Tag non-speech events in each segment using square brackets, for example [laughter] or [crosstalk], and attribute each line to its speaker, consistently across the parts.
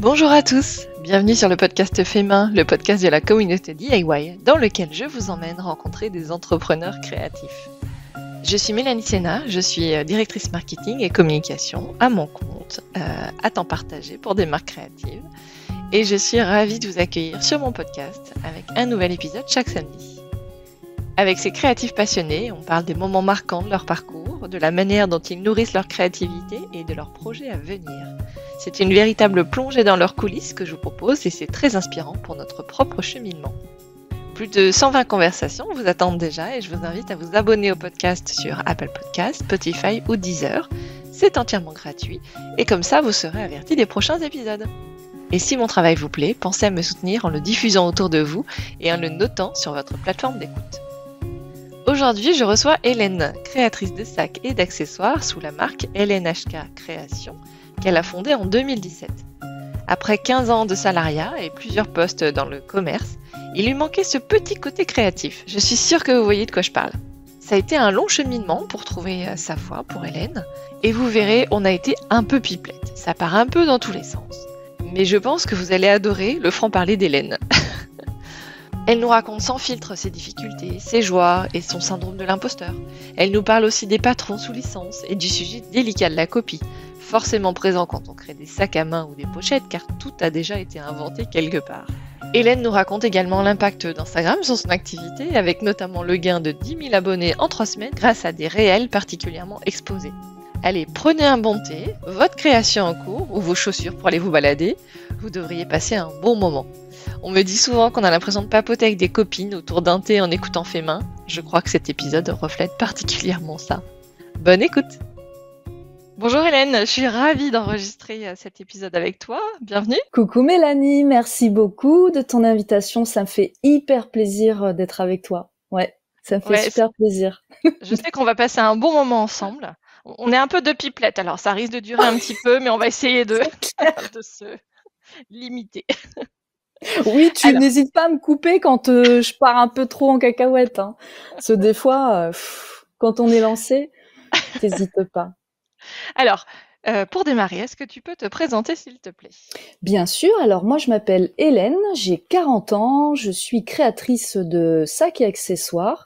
Speaker 1: Bonjour à tous, bienvenue sur le podcast Fémin, le podcast de la communauté DIY, dans lequel je vous emmène rencontrer des entrepreneurs créatifs. Je suis Mélanie Sena, je suis euh, directrice marketing et communication à mon compte, euh, à temps partagé pour des marques créatives, et je suis ravie de vous accueillir sur mon podcast avec un nouvel épisode chaque samedi. Avec ces créatifs passionnés, on parle des moments marquants de leur parcours, de la manière dont ils nourrissent leur créativité et de leurs projets à venir. C'est une véritable plongée dans leurs coulisses que je vous propose et c'est très inspirant pour notre propre cheminement. Plus de 120 conversations vous attendent déjà et je vous invite à vous abonner au podcast sur Apple Podcast, Spotify ou Deezer. C'est entièrement gratuit et comme ça vous serez averti des prochains épisodes. Et si mon travail vous plaît, pensez à me soutenir en le diffusant autour de vous et en le notant sur votre plateforme d'écoute. Aujourd'hui, je reçois Hélène, créatrice de sacs et d'accessoires sous la marque HK Création, qu'elle a fondée en 2017. Après 15 ans de salariat et plusieurs postes dans le commerce, il lui manquait ce petit côté créatif. Je suis sûre que vous voyez de quoi je parle. Ça a été un long cheminement pour trouver euh, sa foi pour Hélène, et vous verrez, on a été un peu pipelette. Ça part un peu dans tous les sens. Mais je pense que vous allez adorer le franc-parler d'Hélène. [laughs] Elle nous raconte sans filtre ses difficultés, ses joies et son syndrome de l'imposteur. Elle nous parle aussi des patrons sous licence et du sujet délicat de la copie, forcément présent quand on crée des sacs à main ou des pochettes car tout a déjà été inventé quelque part. Hélène nous raconte également l'impact d'Instagram sur son activité, avec notamment le gain de 10 000 abonnés en 3 semaines grâce à des réels particulièrement exposés. Allez, prenez un bon thé, votre création en cours ou vos chaussures pour aller vous balader, vous devriez passer un bon moment. On me dit souvent qu'on a l'impression de papoter avec des copines autour d'un thé en écoutant fémin. Je crois que cet épisode reflète particulièrement ça. Bonne écoute Bonjour Hélène, je suis ravie d'enregistrer euh, cet épisode avec toi.
Speaker 2: Bienvenue. Coucou Mélanie, merci beaucoup de ton invitation. Ça me fait hyper plaisir euh, d'être avec toi. Ouais, ça me fait super plaisir. [laughs] je sais
Speaker 1: qu'on va passer un bon moment ensemble. On est un peu de pipelette, alors ça risque de durer un petit peu, mais on va essayer de [laughs] se limiter.
Speaker 2: Oui, tu n'hésites pas à me couper quand euh, je pars un peu trop en cacahuète. Hein. Parce que des fois, euh, quand on est lancé, [laughs] t'hésites pas.
Speaker 1: Alors, euh, pour démarrer, est-ce que tu peux te présenter, s'il te plaît
Speaker 2: Bien sûr. Alors, moi, je m'appelle Hélène, j'ai 40 ans, je suis créatrice de sacs et accessoires.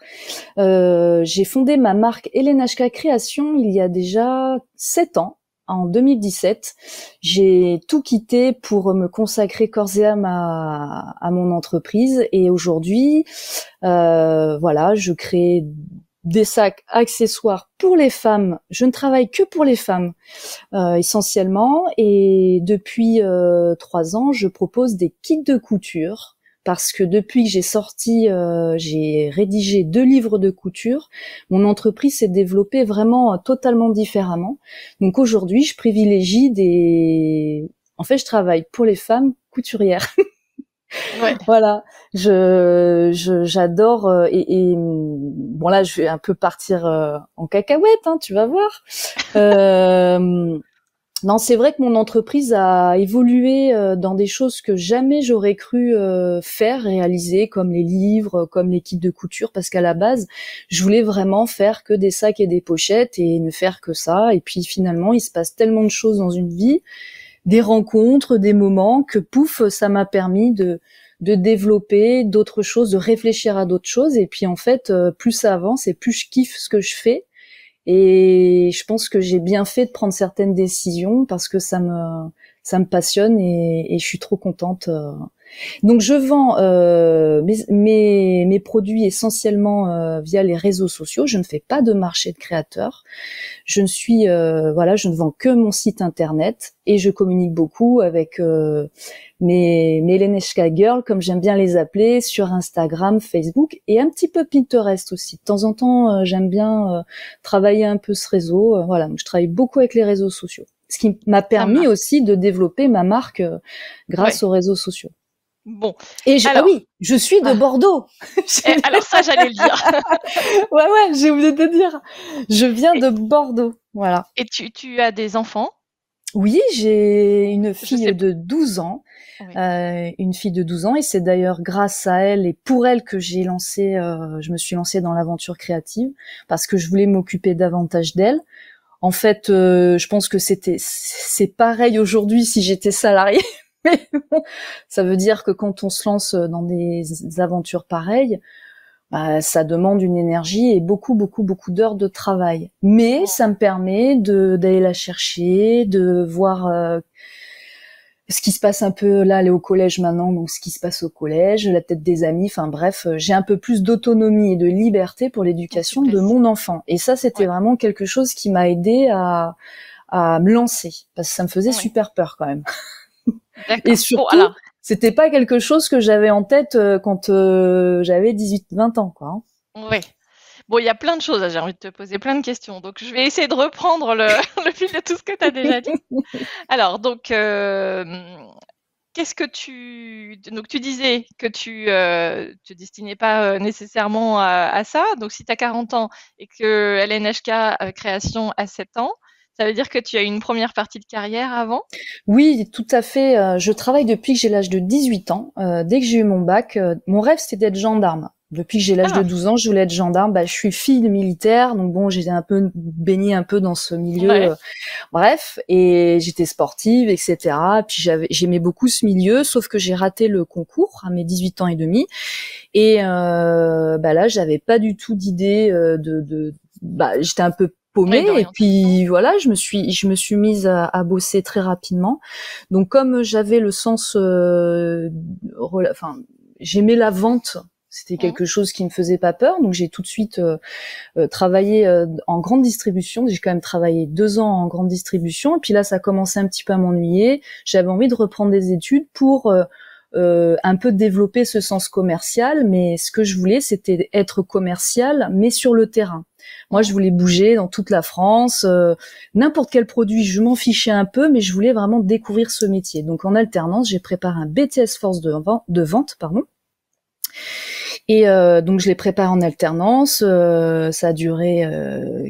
Speaker 2: j'ai fondé ma marque Hélène HK Création il y a déjà 7 ans en 2017, j'ai tout quitté pour me consacrer corps et âme à, mon entreprise. Et aujourd'hui, euh, voilà, je crée des sacs accessoires pour les femmes. Je ne travaille que pour les femmes euh, essentiellement. Et depuis euh, trois ans, je propose des kits de couture parce que depuis que j'ai sorti, euh, j'ai rédigé deux livres de couture, mon entreprise s'est développée vraiment euh, totalement différemment. Donc aujourd'hui, je privilégie des... En fait, je travaille pour les femmes couturières. [laughs] Ouais. voilà, je j'adore euh, et, et, bon là je vais un peu partir en cacahuète, hein, tu vas voir. Euh, non, c'est vrai que mon entreprise a évolué euh, dans des choses que jamais j'aurais cru euh, faire, réaliser, comme les livres, comme les kits de couture, parce qu'à la base, je voulais vraiment faire que des sacs et des pochettes et ne faire que ça. Et puis finalement, il se passe tellement de choses dans une vie, des rencontres, des moments, que pouf, ça m'a permis de, de développer d'autres choses, de réfléchir à d'autres choses. Et puis en fait, euh, plus ça avance et plus je kiffe ce que je fais et je pense que j'ai bien fait de prendre certaines décisions parce que ça me ça me passionne et, et je suis trop contente euh, donc je vends euh, mes, produits essentiellement euh, via les réseaux sociaux. Je ne fais pas de marché de créateurs. Je ne suis euh, voilà, je ne vends que mon site internet et je communique beaucoup avec mes mes Leneshka Girls comme j'aime bien les appeler sur Instagram, Facebook et un petit peu Pinterest aussi. De temps en temps, j'aime bien travailler un peu ce réseau. voilà, je travaille beaucoup avec les réseaux sociaux. Ce qui m'a permis aussi de développer ma marque grâce aux réseaux sociaux. Bon. Et je, ah oui, je suis de ah. Bordeaux. [laughs] Eh, alors ça, j'allais le dire. [laughs] ouais, ouais, j'ai oublié de dire. Je viens de Bordeaux. Voilà. Et tu, tu as des enfants Oui, j'ai une fille de 12 ans. Euh, une fille de 12 ans et c'est d'ailleurs grâce à elle et pour elle que j'ai lancé, euh, je me suis lancée dans l'aventure créative parce que je voulais m'occuper davantage d'elle. En fait, euh, je pense que c'était c'est pareil aujourd'hui si j'étais salariée [laughs] Mais bon, ça veut dire que quand on se lance dans des aventures pareilles, bah, ça demande une énergie et beaucoup, beaucoup, beaucoup d'heures de travail. Mais ça me permet de d'aller la chercher, de voir euh, ce qui se passe un peu là, aller au collège maintenant, donc ce qui se passe au collège, la tête des amis, enfin bref, euh, j'ai un peu plus d'autonomie et de liberté pour l'éducation de mon enfant. Et ça, c'était vraiment quelque chose qui m'a aidé à, à me lancer, parce que ça me faisait super peur quand même. [laughs] Et surtout, c'était pas quelque chose que j'avais en tête euh, quand euh, j'avais 18-20 ans, quoi.
Speaker 1: Hein. Oui. Bon, il y a plein de choses, hein, j'ai envie de te poser plein de questions. Donc, je vais essayer de reprendre le, [laughs] fil de tout ce que tu as déjà dit. [laughs] Alors, donc, euh, qu'est-ce que tu. disais que tu ne te destinais pas nécessairement à, ça. Donc, si tu as 40 ans et que LNHK Création a 7 ans, ça veut dire que tu as eu une première partie de carrière
Speaker 2: avant Oui, tout à fait. Euh, je travaille depuis que j'ai l'âge de 18 ans. Euh, dès que j'ai eu mon bac, euh, mon rêve c'était d'être gendarme. Depuis que j'ai l'âge de 12 ah. ans, je voulais être gendarme. Bah, je suis fille de militaire, donc bon, j'étais un peu baignée un peu dans ce milieu. Bref, et j'étais sportive, etc. Puis j'aimais beaucoup ce milieu, sauf que j'ai raté le concours à mes 18 ans et demi. Et euh, bah là, j'avais pas du tout d'idée de, de bah, j'étais un peu paumé, et puis voilà, je me suis, je me suis mise à, bosser très rapidement. Donc comme j'avais le sens, euh, enfin, j'aimais la vente. C'était quelque chose qui me faisait pas peur, donc j'ai tout de suite euh, euh, travaillé en grande distribution. J'ai quand même travaillé deux ans en grande distribution, et puis là ça commençait un petit peu à m'ennuyer. J'avais envie de reprendre des études pour un peu développer ce sens commercial, mais ce que je voulais c'était être commercial, mais sur le terrain. Moi, je voulais bouger dans toute la France, euh, n'importe quel produit, je m'en fichais un peu, mais je voulais vraiment découvrir ce métier. Donc, en alternance, j'ai préparé un BTS force de vente, pardon. Et euh, donc je l'ai préparé en alternance. Euh, ça a duré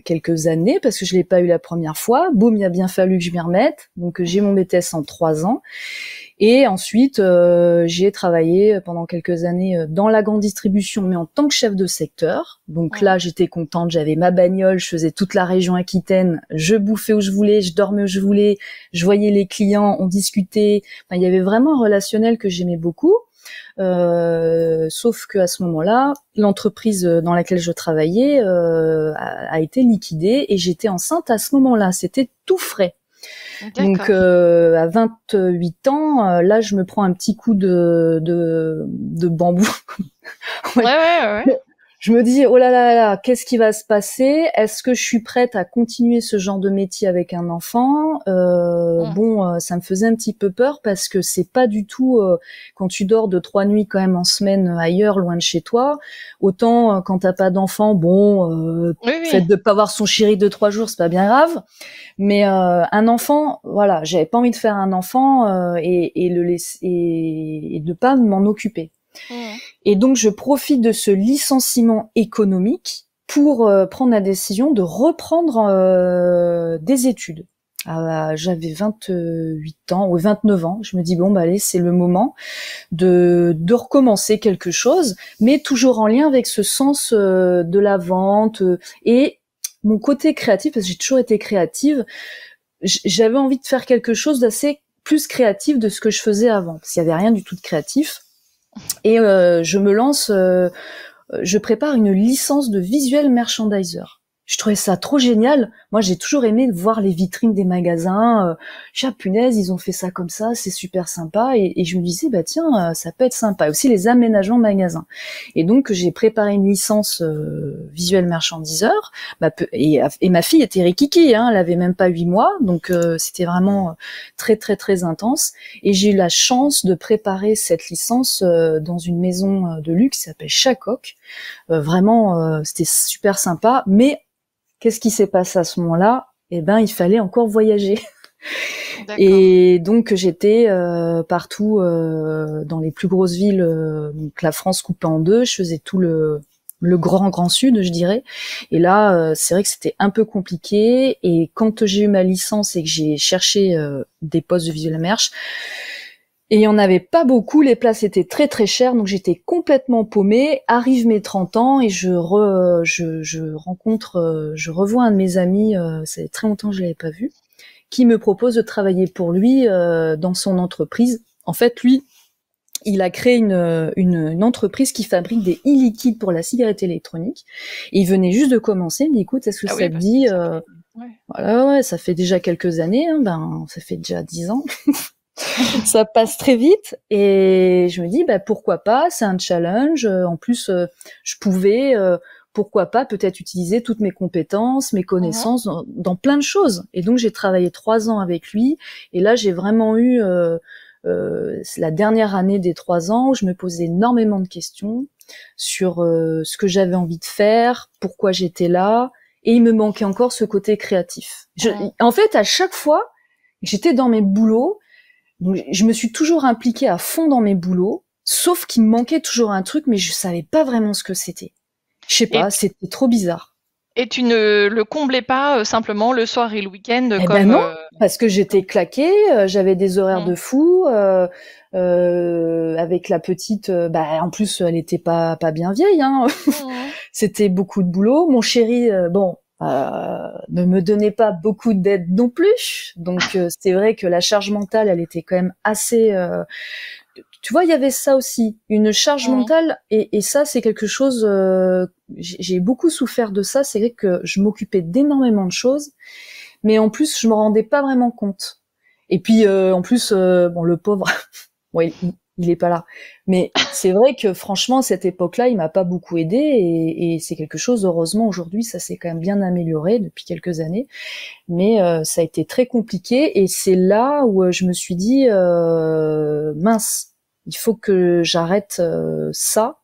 Speaker 2: quelques années parce que je l'ai pas eu la première fois. Boum, il a bien fallu que je m'y remette. Donc j'ai mon BTS en trois ans. Et ensuite, euh, j'ai travaillé euh, pendant quelques années euh, dans la grande distribution, mais en tant que chef de secteur. Donc là, j'étais contente, j'avais ma bagnole, je faisais toute la région Aquitaine, je bouffais où je voulais, je dormais où je voulais, je voyais les clients, on discutait. il y avait vraiment un relationnel que j'aimais beaucoup. Euh, sauf que à ce moment-là, l'entreprise dans laquelle je travaillais a, été liquidée et j'étais enceinte à ce moment-là. C'était tout frais. Donc euh, à 28 ans, euh, là je me prends un petit coup de de, de bambou. [laughs] ouais. ouais, ouais, je me dis, oh là là là, qu'est-ce qui va se passer Est-ce que je suis prête à continuer ce genre de métier avec un enfant euh, mm. Bon, euh, ça me faisait un petit peu peur parce que c'est pas du tout euh, quand tu dors de trois nuits quand même en semaine ailleurs, loin de chez toi. Autant quand quand t'as pas d'enfant, bon, euh, fait de pas voir son chéri de trois jours, c'est pas bien grave. Mais un enfant, voilà, j'avais pas envie de faire un enfant et, et le et de pas m'en occuper. Et donc, je profite de ce licenciement économique pour euh, prendre la décision de reprendre euh, des études. Euh, J'avais 28 ans ou 29 ans. Je me dis bon bah allez c'est le moment de, de recommencer quelque chose, mais toujours en lien avec ce sens euh, de la vente et mon côté créatif parce que j'ai toujours été créative. J'avais envie de faire quelque chose d'assez plus créatif de ce que je faisais avant parce qu'il y avait rien du tout de créatif. Et euh, je me lance, euh, je prépare une licence de visuel merchandiser. Je trouvais ça trop génial moi, j'ai toujours aimé voir les vitrines des magasins. Euh, punaise, ils ont fait ça comme ça, c'est super sympa. Et, et, je me disais, bah tiens, euh, ça peut être sympa. aussi les aménagements magasins. Et donc, j'ai préparé une licence euh, visuel marchandiseur, bah, et, et, ma fille était réquiquée, hein, elle avait même pas huit mois, donc euh, c'était vraiment euh, très très très intense. Et j'ai eu la chance de préparer cette licence dans une maison de luxe qui s'appelle Chacoc. vraiment, c'était super sympa, mais Qu'est-ce qui s'est passé à ce moment-là Eh ben, il fallait encore voyager. Et donc j'étais euh, partout euh, dans les plus grosses villes, euh, la France coupée en deux, je faisais tout le, le grand grand sud, je dirais. Et là, c'est vrai que c'était un peu compliqué. Et quand j'ai eu ma licence et que j'ai cherché des postes de La Merche. Et il n'y en avait pas beaucoup, les places étaient très très chères, donc j'étais complètement paumée. Arrive mes 30 ans et je, je, je, rencontre, euh, je revois un de mes amis, fait euh, très longtemps que je l'avais pas vu, qui me propose de travailler pour lui euh, dans son entreprise. En fait, lui, il a créé une, une, une, entreprise qui fabrique des e-liquides pour la cigarette électronique. Et il venait juste de commencer. Il dit, écoute, est-ce que ah ça te bah, dit, ouais. voilà, ouais, ça fait déjà quelques années, hein, ben, ça fait déjà dix ans. [laughs] [laughs] ça passe très vite et je me dis bah pourquoi pas, c'est un challenge. Euh, en plus, euh, je pouvais euh, pourquoi pas peut-être utiliser toutes mes compétences, mes mhm. connaissances dans, plein de choses. Et donc j'ai travaillé trois ans avec lui et là j'ai vraiment eu euh, la dernière année des trois ans où je me posais énormément de questions sur ce que j'avais envie de faire, pourquoi j'étais là, et il me manquait encore ce côté créatif. Je, En fait, à chaque fois, j'étais dans mes boulots, je me suis toujours impliquée à fond dans mes boulots, sauf qu'il me manquait toujours un truc, mais je savais pas vraiment ce que c'était. Je sais pas, c'était trop bizarre.
Speaker 1: Et tu ne le comblais pas euh, simplement le soir et le week-end eh comme ben non, euh,
Speaker 2: parce que j'étais claquée, euh, j'avais des horaires mm. de fou, avec la petite, bah en plus elle n'était pas pas bien vieille, hein. mm. [laughs] c'était beaucoup de boulot. Mon chéri, bon, euh, ne me donnait pas beaucoup d'aide non plus. Donc euh, c'est vrai que la charge mentale, elle était quand même assez euh, tu vois, il y avait ça aussi, une charge mentale, et, ça, c'est quelque chose. j'ai beaucoup souffert de ça. C'est vrai que je m'occupais d'énormément de choses, mais en plus, je me rendais pas vraiment compte. Et puis, en plus, bon, le pauvre, [laughs] il est pas là. Mais c'est vrai que franchement, cette époque-là, il m'a pas beaucoup aidé et, c'est quelque chose. Heureusement, aujourd'hui, ça s'est quand même bien amélioré depuis quelques années, mais euh, ça a été très compliqué et c'est là où euh, je me suis dit euh, mince, il faut que j'arrête ça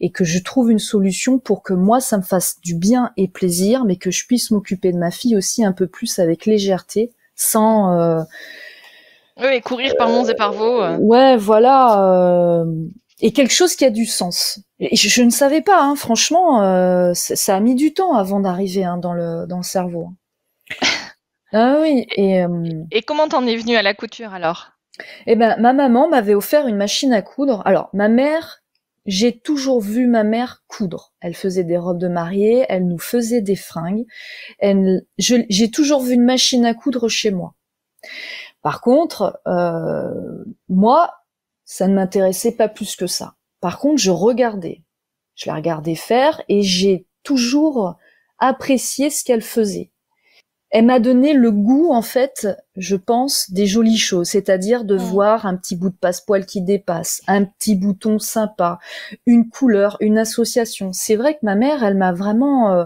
Speaker 2: et que je trouve une solution pour que moi ça me fasse du bien et plaisir, mais que je puisse m'occuper de ma fille aussi un peu plus avec légèreté, sans
Speaker 1: et courir par Mons et par vous euh.
Speaker 2: ouais, voilà. Euh, et quelque chose qui a du sens. je, ne savais pas, hein, franchement, euh, ça a mis du temps avant d'arriver hein, dans, le, dans le cerveau. Hein. [laughs] Ah oui. Et,
Speaker 1: comment t'en es venu à la couture alors
Speaker 2: Eh ben, ma maman m'avait offert une machine à coudre. Alors, ma mère, j'ai toujours vu ma mère coudre. Elle faisait des robes de mariée, elle nous faisait des fringues. Elle... j'ai toujours vu une machine à coudre chez moi. Par contre, euh, moi, ça ne m'intéressait pas plus que ça. Par contre, je regardais. Je la regardais faire et j'ai toujours apprécié ce qu'elle faisait. Elle m'a donné le goût, en fait, je pense, des jolies choses, c'est-à-dire de mm. voir un petit bout de passepoil qui dépasse, un petit bouton sympa, une couleur, une association. C'est vrai que ma mère, elle m'a vraiment euh,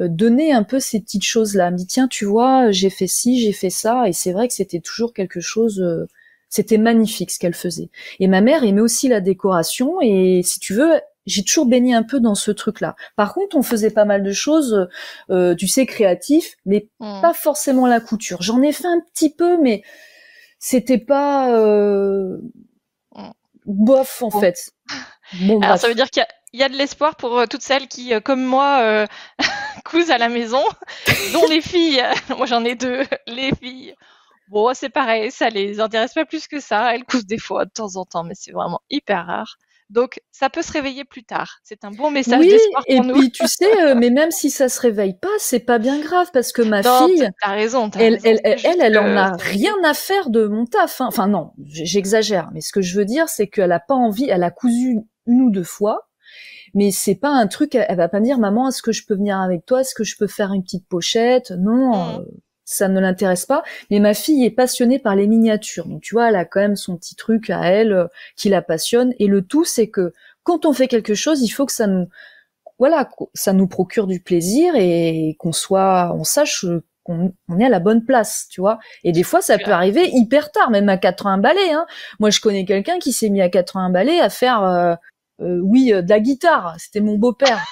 Speaker 2: euh, donner un peu ces petites choses-là. me dit, tiens, tu vois, euh, j'ai fait ci, j'ai fait ça. Et c'est vrai que c'était toujours quelque chose... Euh, c'était magnifique ce qu'elle faisait. Et ma mère aimait aussi la décoration. Et si tu veux, j'ai toujours baigné un peu dans ce truc-là. Par contre, on faisait pas mal de choses, euh, tu sais, créatifs, mais mm. pas forcément la couture. J'en ai fait un petit peu, mais c'était pas euh... Mm. bof en fait. [laughs] Alors ça veut
Speaker 1: dire qu'il il y a de l'espoir pour euh, toutes celles qui, euh, comme moi, euh, [laughs] cousent à la maison, [laughs] dont les filles. [laughs] moi, j'en ai deux. Les filles. Bon, c'est pareil, ça les intéresse pas plus que ça. Elles cousent des fois de temps en temps, mais c'est vraiment hyper rare. Donc, ça peut se réveiller plus tard. C'est un bon message pour et Oui, Et puis, tu
Speaker 2: sais, mais même si ça se réveille pas, c'est pas bien grave parce que ma fille, raison, elle, raison, elle, elle, en a rien à faire de mon taf. Hein. Enfin, non, j'exagère. Mais ce que je veux dire, c'est qu'elle a pas envie. Elle a cousu une ou deux fois mais c'est pas un truc. Elle, va pas me dire, maman, est-ce que je peux venir avec toi Est-ce que je peux faire une petite pochette Non. Mm. Euh, ça ne l'intéresse pas. Mais ma fille est passionnée par les miniatures. Donc tu vois, elle a quand même son petit truc à elle euh, qui la passionne. Et le tout, c'est que quand on fait quelque chose, il faut que ça nous, voilà, ça nous procure du plaisir et qu'on soit, on sache euh, qu'on est à la bonne place, tu vois. Et des fois, ça peut arriver hyper tard, même à 80 balais. Hein. Moi, je connais quelqu'un qui s'est mis à 80 balais à faire euh, oui, euh, de la guitare. C'était mon beau-père.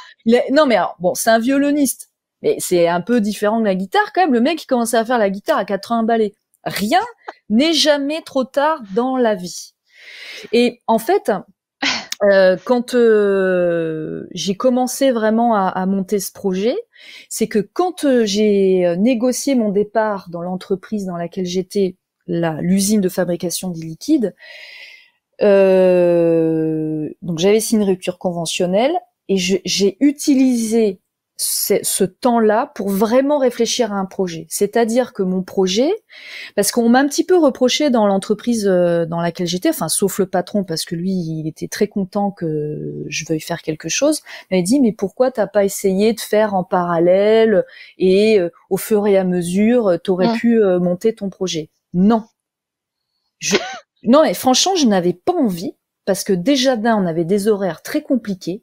Speaker 2: Non, mais bon, c'est un violoniste. Mais c'est un peu différent de la guitare quand même. Le mec, il commençait à faire la guitare à 80 ballets. Rien [laughs] n'est jamais trop tard dans la vie. Et en fait, euh, quand j'ai commencé vraiment à, monter ce projet, c'est que quand j'ai négocié mon départ dans l'entreprise dans laquelle j'étais, l'usine de fabrication des liquides, euh, donc j'avais signé une rupture conventionnelle et j'ai utilisé ce, temps-là pour vraiment réfléchir à un projet. C'est-à-dire que mon projet, parce qu'on m'a un petit peu reproché dans l'entreprise euh, dans laquelle j'étais, enfin sauf le patron parce que lui il était très content que je veuille faire quelque chose, il m'a dit mais pourquoi t'as pas essayé de faire en parallèle et euh, au fur et à mesure t'aurais aurais pu monter ton projet. Non, je, non, mais franchement, je n'avais pas envie parce que déjà d'un, on avait des horaires très compliqués.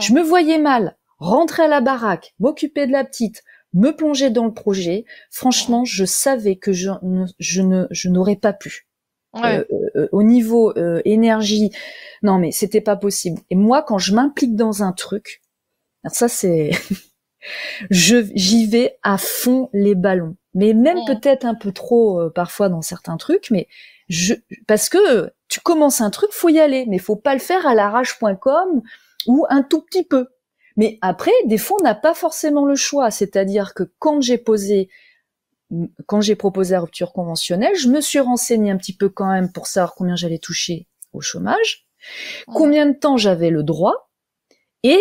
Speaker 2: Je me voyais mal rentrer à la baraque, m'occuper de la petite, me plonger dans le projet. Franchement, je savais que je, je ne, je n'aurais pas pu. Euh, euh, euh, au niveau énergie, non mais c'était pas possible. Et moi, quand je m'implique dans un truc, ça c'est, [laughs] je j'y vais à fond les ballons, mais même peut-être un peu trop parfois dans certains trucs, mais je, parce que tu commences un truc, faut y aller, mais faut pas le faire à l'arrache.com ou un tout petit peu. Mais après, des fois, on n'a pas forcément le choix. C'est-à-dire que quand j'ai posé, quand j'ai proposé la rupture conventionnelle, je me suis renseignée un petit peu quand même pour savoir combien j'allais toucher au chômage, combien de temps j'avais le droit et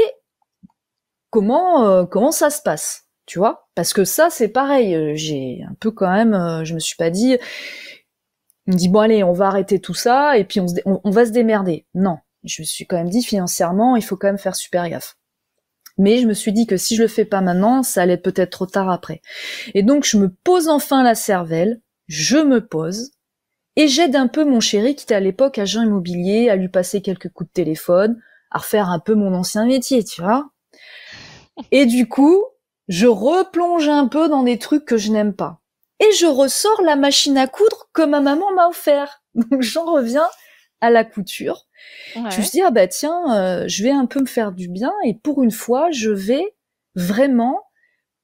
Speaker 2: comment euh, comment ça se passe, tu vois Parce que ça, c'est pareil. Euh, j'ai un peu quand même, euh, je me suis pas dit me dit « bon allez, on va arrêter tout ça et puis on, va se démerder. Non, je me suis quand même dit financièrement, il faut quand même faire super gaffe. Mais je me suis dit que si je le fais pas maintenant, ça allait peut-être trop tard après. Et donc je me pose enfin la cervelle, je me pose et j'aide un peu mon chéri qui était à l'époque agent immobilier à lui passer quelques coups de téléphone, à refaire un peu mon ancien métier, tu vois. Et du coup, je replonge un peu dans des trucs que je n'aime pas et je ressors la machine à coudre que ma maman m'a offert. [laughs] Donc j'en reviens à la couture. Je me dis ah bah tiens, euh, je vais un peu me faire du bien et pour une fois, je vais vraiment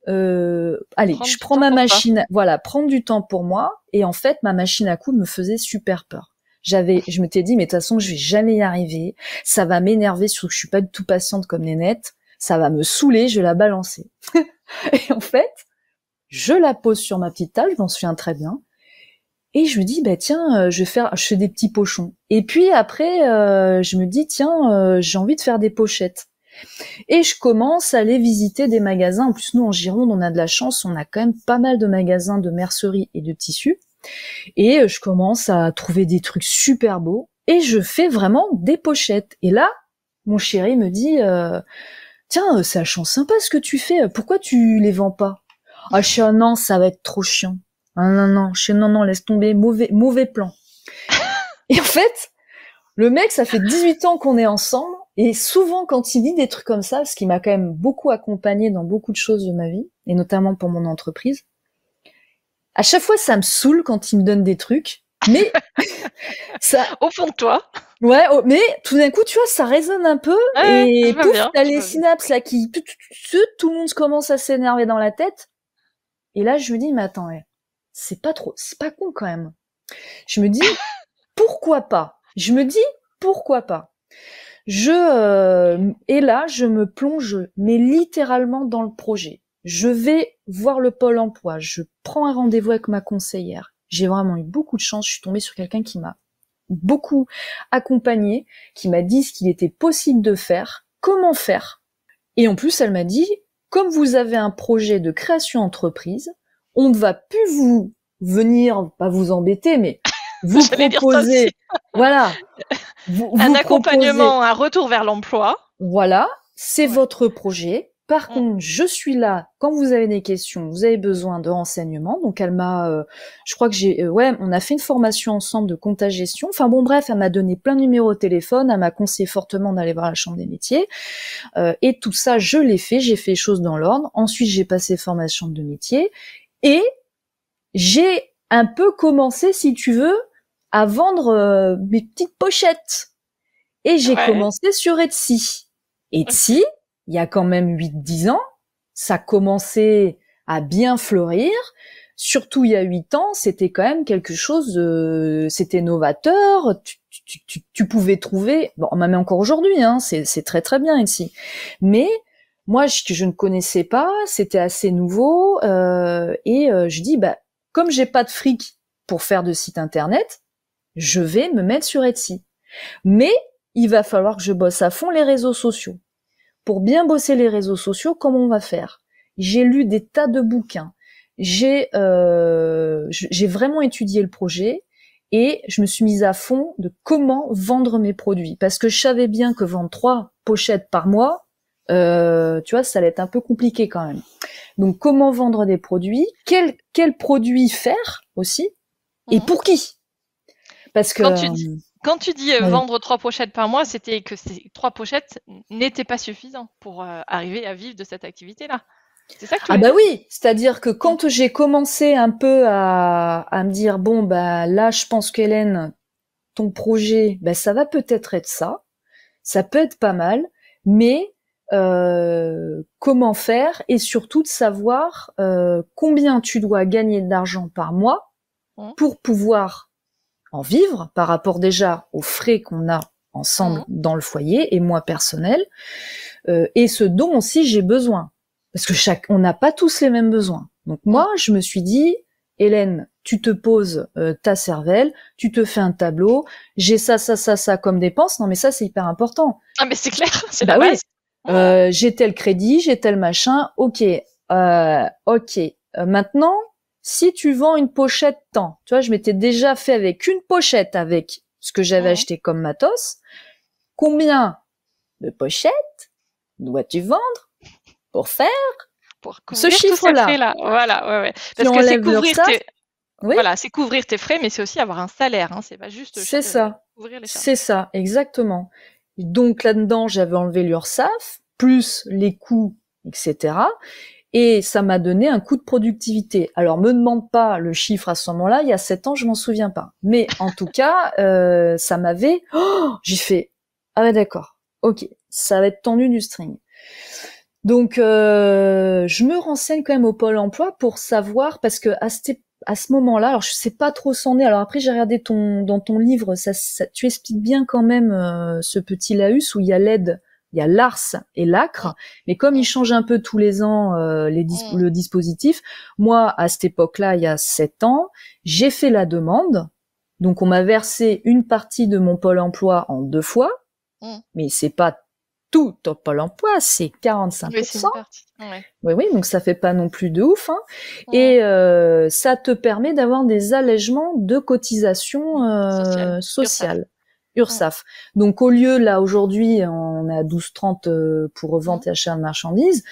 Speaker 2: euh, allez, je prends ma machine, voilà, prendre du temps pour moi et en fait, ma machine à coudre me faisait super peur. J'avais je t'ai dit mais de toute façon, je vais jamais y arriver, ça va m'énerver surtout que je suis pas du tout patiente comme Nénette, ça va me saouler, je vais la balancer. [laughs] et en fait, je la pose sur ma petite table, je m'en souviens très bien. Et je me dis, bah tiens, euh, je vais faire, je fais des petits pochons. Et puis après, euh, je me dis, tiens, euh, j'ai envie de faire des pochettes. Et je commence à aller visiter des magasins. En plus, nous en Gironde, on a de la chance, on a quand même pas mal de magasins de mercerie et de tissus. Et je commence à trouver des trucs super beaux. Et je fais vraiment des pochettes. Et là, mon chéri me dit, tiens, c'est un chance sympa ce que tu fais. Pourquoi tu les vends pas ah, je non, ça va être trop chiant. Ah, non, non, je non, non, laisse tomber, mauvais, mauvais plan. [laughs] et en fait, le mec, ça fait 18 ans qu'on est ensemble, et souvent quand il dit des trucs comme ça, ce qui m'a quand même beaucoup accompagné dans beaucoup de choses de ma vie, et notamment pour mon entreprise, à chaque fois, ça me saoule quand il me donne des trucs, mais [laughs] ça. Au fond de toi. Ouais, mais tout d'un coup, tu vois, ça résonne un peu, et pouf, t'as les synapses là qui, tout le monde commence à s'énerver dans la tête. Et là, je me dis, mais attends, eh, c'est pas trop, c'est pas con quand même. Je me dis, [laughs] pourquoi pas Je me dis, pourquoi pas Je euh, et là, je me plonge, mais littéralement dans le projet. Je vais voir le pôle emploi. Je prends un rendez-vous avec ma conseillère. J'ai vraiment eu beaucoup de chance. Je suis tombée sur quelqu'un qui m'a beaucoup accompagnée, qui m'a dit ce qu'il était possible de faire, comment faire. Et en plus, elle m'a dit, comme vous avez un projet de création d'entreprise, on ne va plus vous venir, pas vous embêter, mais [laughs] vous proposer, voilà, [laughs] un accompagnement, un retour vers l'emploi. Voilà, c'est votre projet. Par mm. contre, je suis là quand vous avez des questions, vous avez besoin de renseignements. Donc elle m'a, euh, je crois que j'ai, euh, ouais, on a fait une formation ensemble de comptage gestion. Enfin bon, bref, elle m'a donné plein de numéros de téléphone, elle m'a conseillé fortement d'aller voir la chambre des métiers. Euh, et tout ça, je l'ai fait, j'ai fait les choses dans l'ordre. Ensuite, j'ai passé formation de métier et j'ai un peu commencé, si tu veux, à vendre mes petites pochettes. Et j'ai commencé sur Etsy. Etsy, il y a quand même 8-10 ans, ça commençait à bien fleurir. Surtout il y a 8 ans, c'était quand même quelque chose, de... c'était novateur, tu, pouvais trouver, bon, mis encore aujourd'hui, hein, c'est très très bien ici. Mais moi, je, je ne connaissais pas, c'était assez nouveau, euh, et euh, je dis, bah, comme j'ai pas de fric pour faire de site internet, je vais me mettre sur Etsy. Mais il va falloir que je bosse à fond les réseaux sociaux pour bien bosser les réseaux sociaux, comment on va faire J'ai lu des tas de bouquins. Euh, j'ai vraiment étudié le projet et je me suis mise à fond de comment vendre mes produits parce que je savais bien que vendre trois pochettes par mois, euh, tu vois, ça allait être un peu compliqué quand même. Donc comment vendre des produits Quel quel produit faire aussi Et mhm. pour qui Parce que euh,
Speaker 1: quand tu dis euh, vendre trois pochettes par mois, c'était que ces trois pochettes n'étaient pas suffisantes pour euh, arriver à vivre de cette activité-là.
Speaker 2: C'est ça que tu Ah bah oui, c'est-à-dire que quand j'ai commencé un peu à, me dire bon bah là je pense qu'Hélène, ton projet, bah, ça va peut-être être ça, ça peut être pas mal, mais euh, comment faire et surtout de savoir combien tu dois gagner d'argent par mois mmh. pour pouvoir en vivre par rapport déjà aux frais qu'on a ensemble mhm. dans le foyer et moi personnel euh, et ce dont aussi j'ai besoin parce que chaque on n'a pas tous les mêmes besoins. Donc mhm. moi je me suis dit Hélène, tu te poses euh, ta cervelle, tu te fais un tableau, j'ai ça ça ça ça comme dépense. Non mais ça c'est hyper important.
Speaker 1: Ah mais c'est clair, c'est bah la
Speaker 2: Euh, j'ai tel crédit, j'ai tel machin. OK. Euh, OK. maintenant, si tu vends une pochette tant, tu vois, je m'étais déjà fait avec une pochette avec ce que j'avais acheté comme matos, combien de pochettes dois-tu vendre pour faire pour ce chiffre-là Voilà, Parce que c'est couvrir, tes...
Speaker 1: Voilà, couvrir tes frais, mais c'est aussi avoir un salaire. Hein. C'est pas juste. C'est euh, ça.
Speaker 2: C'est ça, exactement. donc là-dedans, j'avais enlevé l'ursaf plus les coûts, etc. Et ça m'a donné un coup de productivité. Alors, me demande pas le chiffre à ce moment-là. Il y a sept ans, je m'en souviens pas. Mais en tout cas, euh, ça m'avait. J'y oh, J'ai fait. Ah ouais, d'accord. Ok. Ça va être tendu du string. Donc, euh, je me renseigne quand même au pôle emploi pour savoir parce que à ce moment-là, alors je sais pas trop s'en est. Alors après, j'ai regardé ton dans ton livre, ça, tu expliques bien quand même euh, ce petit laus où il y a l'aide il y a l'ARS et l'ACRE, mais comme ils changent un peu tous les ans euh, mm. le dispositif, moi, à cette époque-là, il y a sept ans, j'ai fait la demande, donc on m'a versé une partie de mon pôle emploi en deux fois, mm. mais c'est pas tout au pôle emploi, c'est 45%. Oui, oui, donc ça fait pas non plus de ouf. Hein. Mm. Et euh, ça te permet d'avoir des allègements de cotisations euh, sociales. URSAF. Donc au lieu, là aujourd'hui, on est à 12,30 euh, pour vente et achat de marchandises,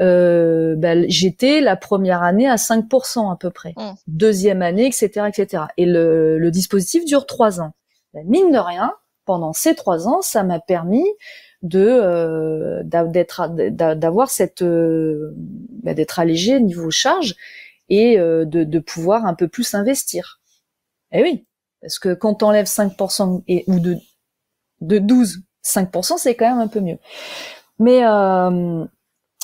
Speaker 2: euh, bah, j'étais la première année à 5% à peu près, deuxième année, etc., etc. Et le, dispositif dure trois ans. Bah, mine de rien, pendant ces trois ans, ça m'a permis de euh, d'être d'avoir cette euh, bah, d'être allégé niveau charge et de, de pouvoir un peu plus investir. Eh oui, parce que quand enlèves 5% et, ou de, de 12, 5%, c'est quand même un peu mieux. Mais euh,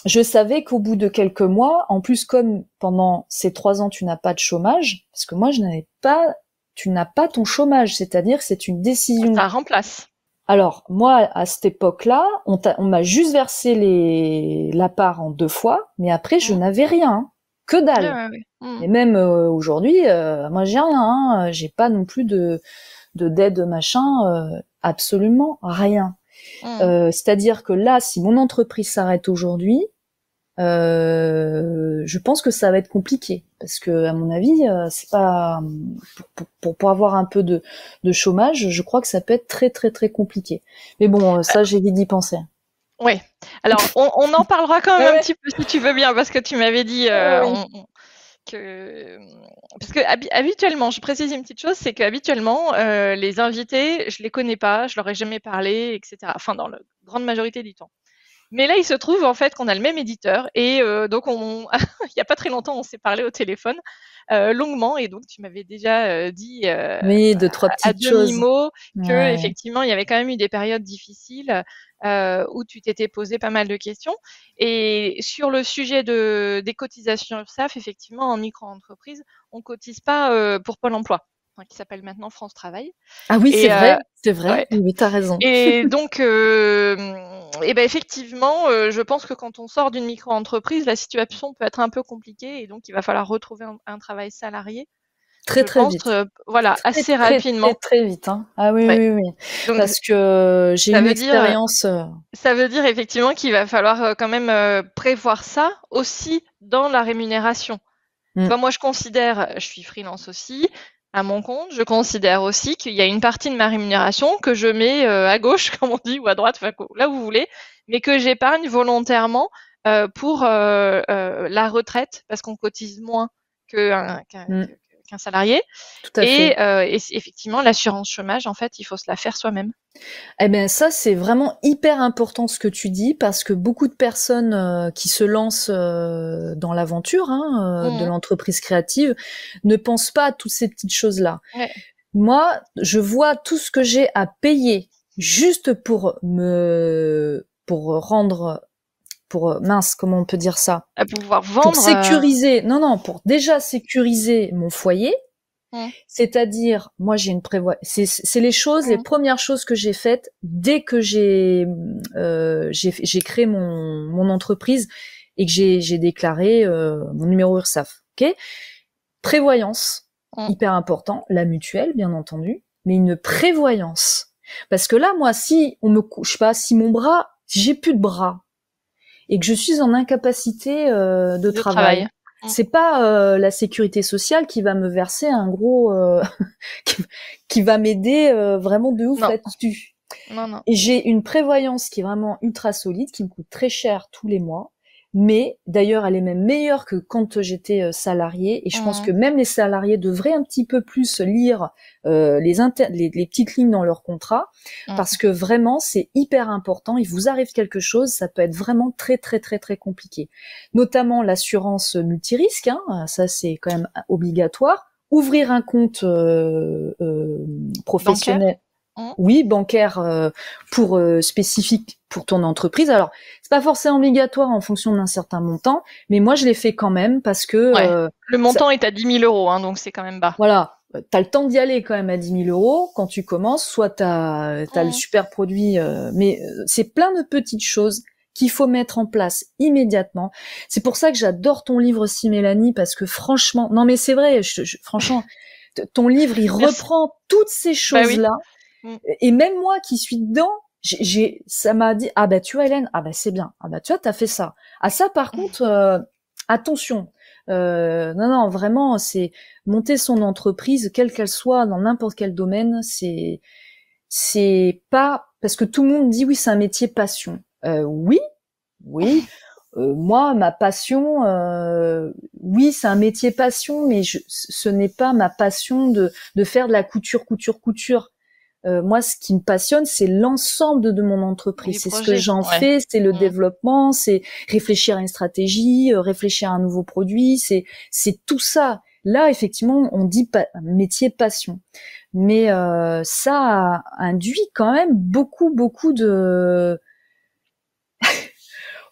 Speaker 2: je savais qu'au bout de quelques mois, en plus comme pendant ces trois ans tu n'as pas de chômage, parce que moi je n'avais pas, tu n'as pas ton chômage, c'est-à-dire c'est une décision. Ça remplace. Alors moi à cette époque-là, on, m'a juste versé les, la part en deux fois, mais après je n'avais rien, hein. que dalle. Hmm. Et même euh, aujourd'hui, euh, moi j'ai rien, hein. j'ai pas non plus de d'aide machin, euh, absolument rien. Hmm. C'est-à-dire que là, si mon entreprise s'arrête aujourd'hui, je pense que ça va être compliqué parce que à mon avis, c'est pas pour, pour, avoir un peu de, chômage, je crois que ça peut être très très très compliqué. Mais bon, ça j'ai dit d'y penser.
Speaker 1: Oui. Alors, on, en parlera quand même un petit peu si tu veux bien, parce que tu m'avais dit, que parce que habituellement, je précise une petite chose, c'est que habituellement euh, les invités, je les connais pas, je leur ai jamais parlé, etc. Enfin, dans la grande majorité du temps. Mais là, il se trouve en fait qu'on a le même éditeur et euh, donc on, [laughs] il n'y a pas très longtemps, on s'est parlé au téléphone euh, longuement et donc tu m'avais déjà euh, dit oui, à demi mots que effectivement il y avait quand même eu des périodes difficiles où tu t'étais posé pas mal de questions et sur le sujet de des cotisations URSSAF, effectivement en micro-entreprise, on cotise pas pour Pôle Emploi. Hein, qui s'appelle maintenant France Travail. Ah oui, c'est vrai, euh,
Speaker 2: c'est vrai, ouais. mais raison. Et [laughs]
Speaker 1: donc, et euh, eh ben effectivement, euh, je pense que quand on sort d'une micro-entreprise, la situation peut être un peu compliquée et donc il va falloir retrouver un, travail salarié très très vite. voilà, assez rapidement.
Speaker 2: Très, très vite. Hein. Ah oui, oui, oui. Parce que j'ai une expérience.
Speaker 1: ça veut dire effectivement qu'il va falloir quand même prévoir ça aussi dans la rémunération. Mmh. moi, je considère, je suis freelance aussi, à mon compte, je considère aussi qu'il y a une partie de ma rémunération que je mets euh, à gauche, [laughs] comme on dit, ou à droite, là où vous voulez, mais que j'épargne volontairement euh, pour euh, la retraite, parce qu'on cotise moins qu'un mm qu'un salarié. et, euh, effectivement, l'assurance chômage, en fait, il faut se la faire soi-même.
Speaker 2: Eh bien, ça, c'est vraiment hyper important ce que tu dis parce que beaucoup de personnes euh, qui se lancent euh, dans l'aventure hein, de mmh. l'entreprise créative ne pensent pas à toutes ces petites choses-là. Moi, je vois tout ce que j'ai à payer juste pour me pour rendre pour euh, mince, comment on peut dire ça Pour pouvoir vendre. Pour euh, sécuriser, non, non, pour déjà sécuriser mon foyer. C'est-à-dire, moi j'ai une prévoyance. C'est les choses, les premières choses que j'ai faites dès que j'ai euh, j'ai créé mon, mon entreprise et que j'ai déclaré mon numéro URSAF. Ok, prévoyance, hyper important, la mutuelle bien entendu, mais une prévoyance. Parce que là, moi, si on me couche pas, si mon bras, j'ai plus de bras, et que je suis en incapacité euh, de, travail. C'est pas euh, la sécurité sociale qui va me verser un gros euh, [laughs] qui, va m'aider vraiment de ouf là-dessus. Non, non. j'ai une prévoyance qui est vraiment ultra solide, qui me coûte très cher tous les mois mais d'ailleurs elle est même meilleure que quand j'étais euh, salarié et je pense que même les salariés devraient un petit peu plus lire euh, les, les, petites lignes dans leur contrat mm. parce que vraiment c'est hyper important il vous arrive quelque chose ça peut être vraiment très très très très compliqué notamment l'assurance multirisque hein, ça c'est quand même obligatoire ouvrir un compte euh, professionnel oui, bancaire euh, pour euh, spécifique pour ton entreprise. Alors, c'est pas forcément obligatoire en fonction d'un certain montant, mais moi je l'ai fait quand même parce que euh, le montant est
Speaker 1: à 10 000 euros, hein, donc c'est quand même
Speaker 2: bas. Voilà, t'as le temps d'y aller quand même à 10 000 euros quand tu commences. Soit t'as as le super produit, mais c'est plein de petites choses qu'il faut mettre en place immédiatement. C'est pour ça que j'adore ton livre si Mélanie parce que franchement, non mais c'est vrai, franchement, ton livre il reprend toutes ces bah choses là. Mm. Et même moi qui suis dedans, j'ai, ça m'a dit, ah bah tu vois Hélène, ah bah c'est bien, ah bah tu vois, t'as fait ça. à ah, ça par mm. contre, euh, attention. Euh, non, non, vraiment, c'est monter son entreprise, quelle qu'elle soit, dans n'importe quel domaine, c'est c'est pas parce que tout le monde dit oui, c'est un métier passion. Euh, oui, oui. [laughs] Euh, moi, ma passion, oui, c'est un métier passion, mais je, ce n'est pas ma passion de, de faire de la couture, couture, couture. Euh, moi, ce qui me passionne, c'est l'ensemble de mon entreprise. C'est ce que j'en fais, c'est le mmh. développement, c'est réfléchir à une stratégie, euh, réfléchir à un nouveau produit, c'est tout ça. Là, effectivement, on dit métier passion, mais euh, ça induit quand même beaucoup beaucoup de. [laughs]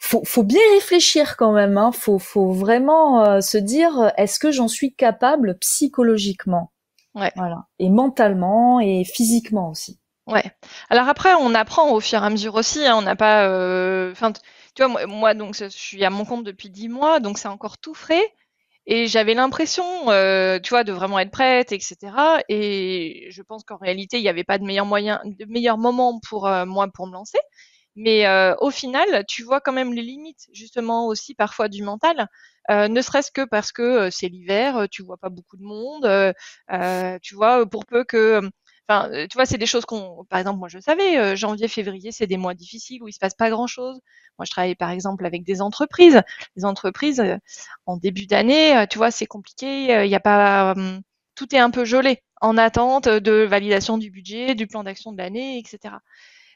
Speaker 2: faut, faut bien réfléchir quand même. Hein. Faut faut vraiment se dire, est-ce que j'en suis capable psychologiquement et mentalement et physiquement aussi. Ouais.
Speaker 1: Alors après, on apprend au fur et à mesure aussi. Hein. on n'a pas. Euh, enfin, tu vois, moi, donc, je suis à mon compte depuis dix mois, donc c'est encore tout frais. Et j'avais l'impression, euh, tu vois, de vraiment être prête, etc. Et je pense qu'en réalité, il n'y avait pas de meilleur moyen, de meilleur moment pour euh, moi pour me lancer. Mais euh, au final, tu vois quand même les limites, justement aussi parfois du mental, euh, ne serait-ce que parce que euh, c'est l'hiver, tu vois pas beaucoup de monde, tu vois, pour peu que Enfin, tu vois, c'est des choses qu'on. Par exemple, moi, je savais, janvier, février, c'est des mois difficiles où il se passe pas grand-chose. Moi, je travaille par exemple avec des entreprises. Les entreprises, en début d'année, tu vois, c'est compliqué. Il y a pas. tout est un peu gelé en attente de validation du budget, du plan d'action de l'année, etc.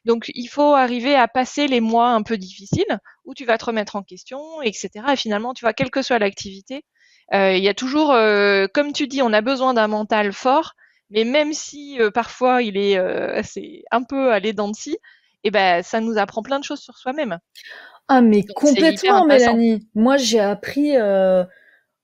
Speaker 1: Donc, il faut arriver à passer les mois un peu difficiles où tu vas te remettre en question, etc. Et finalement, tu vois, quelle que soit l'activité, euh, il y a toujours, euh, comme tu dis, on a besoin d'un mental fort, mais même si euh, parfois il est, assez [laughs] un peu à dans le eh ben, ça nous apprend plein de choses sur soi-même.
Speaker 2: Ah, mais complètement, Mélanie. Moi, j'ai appris.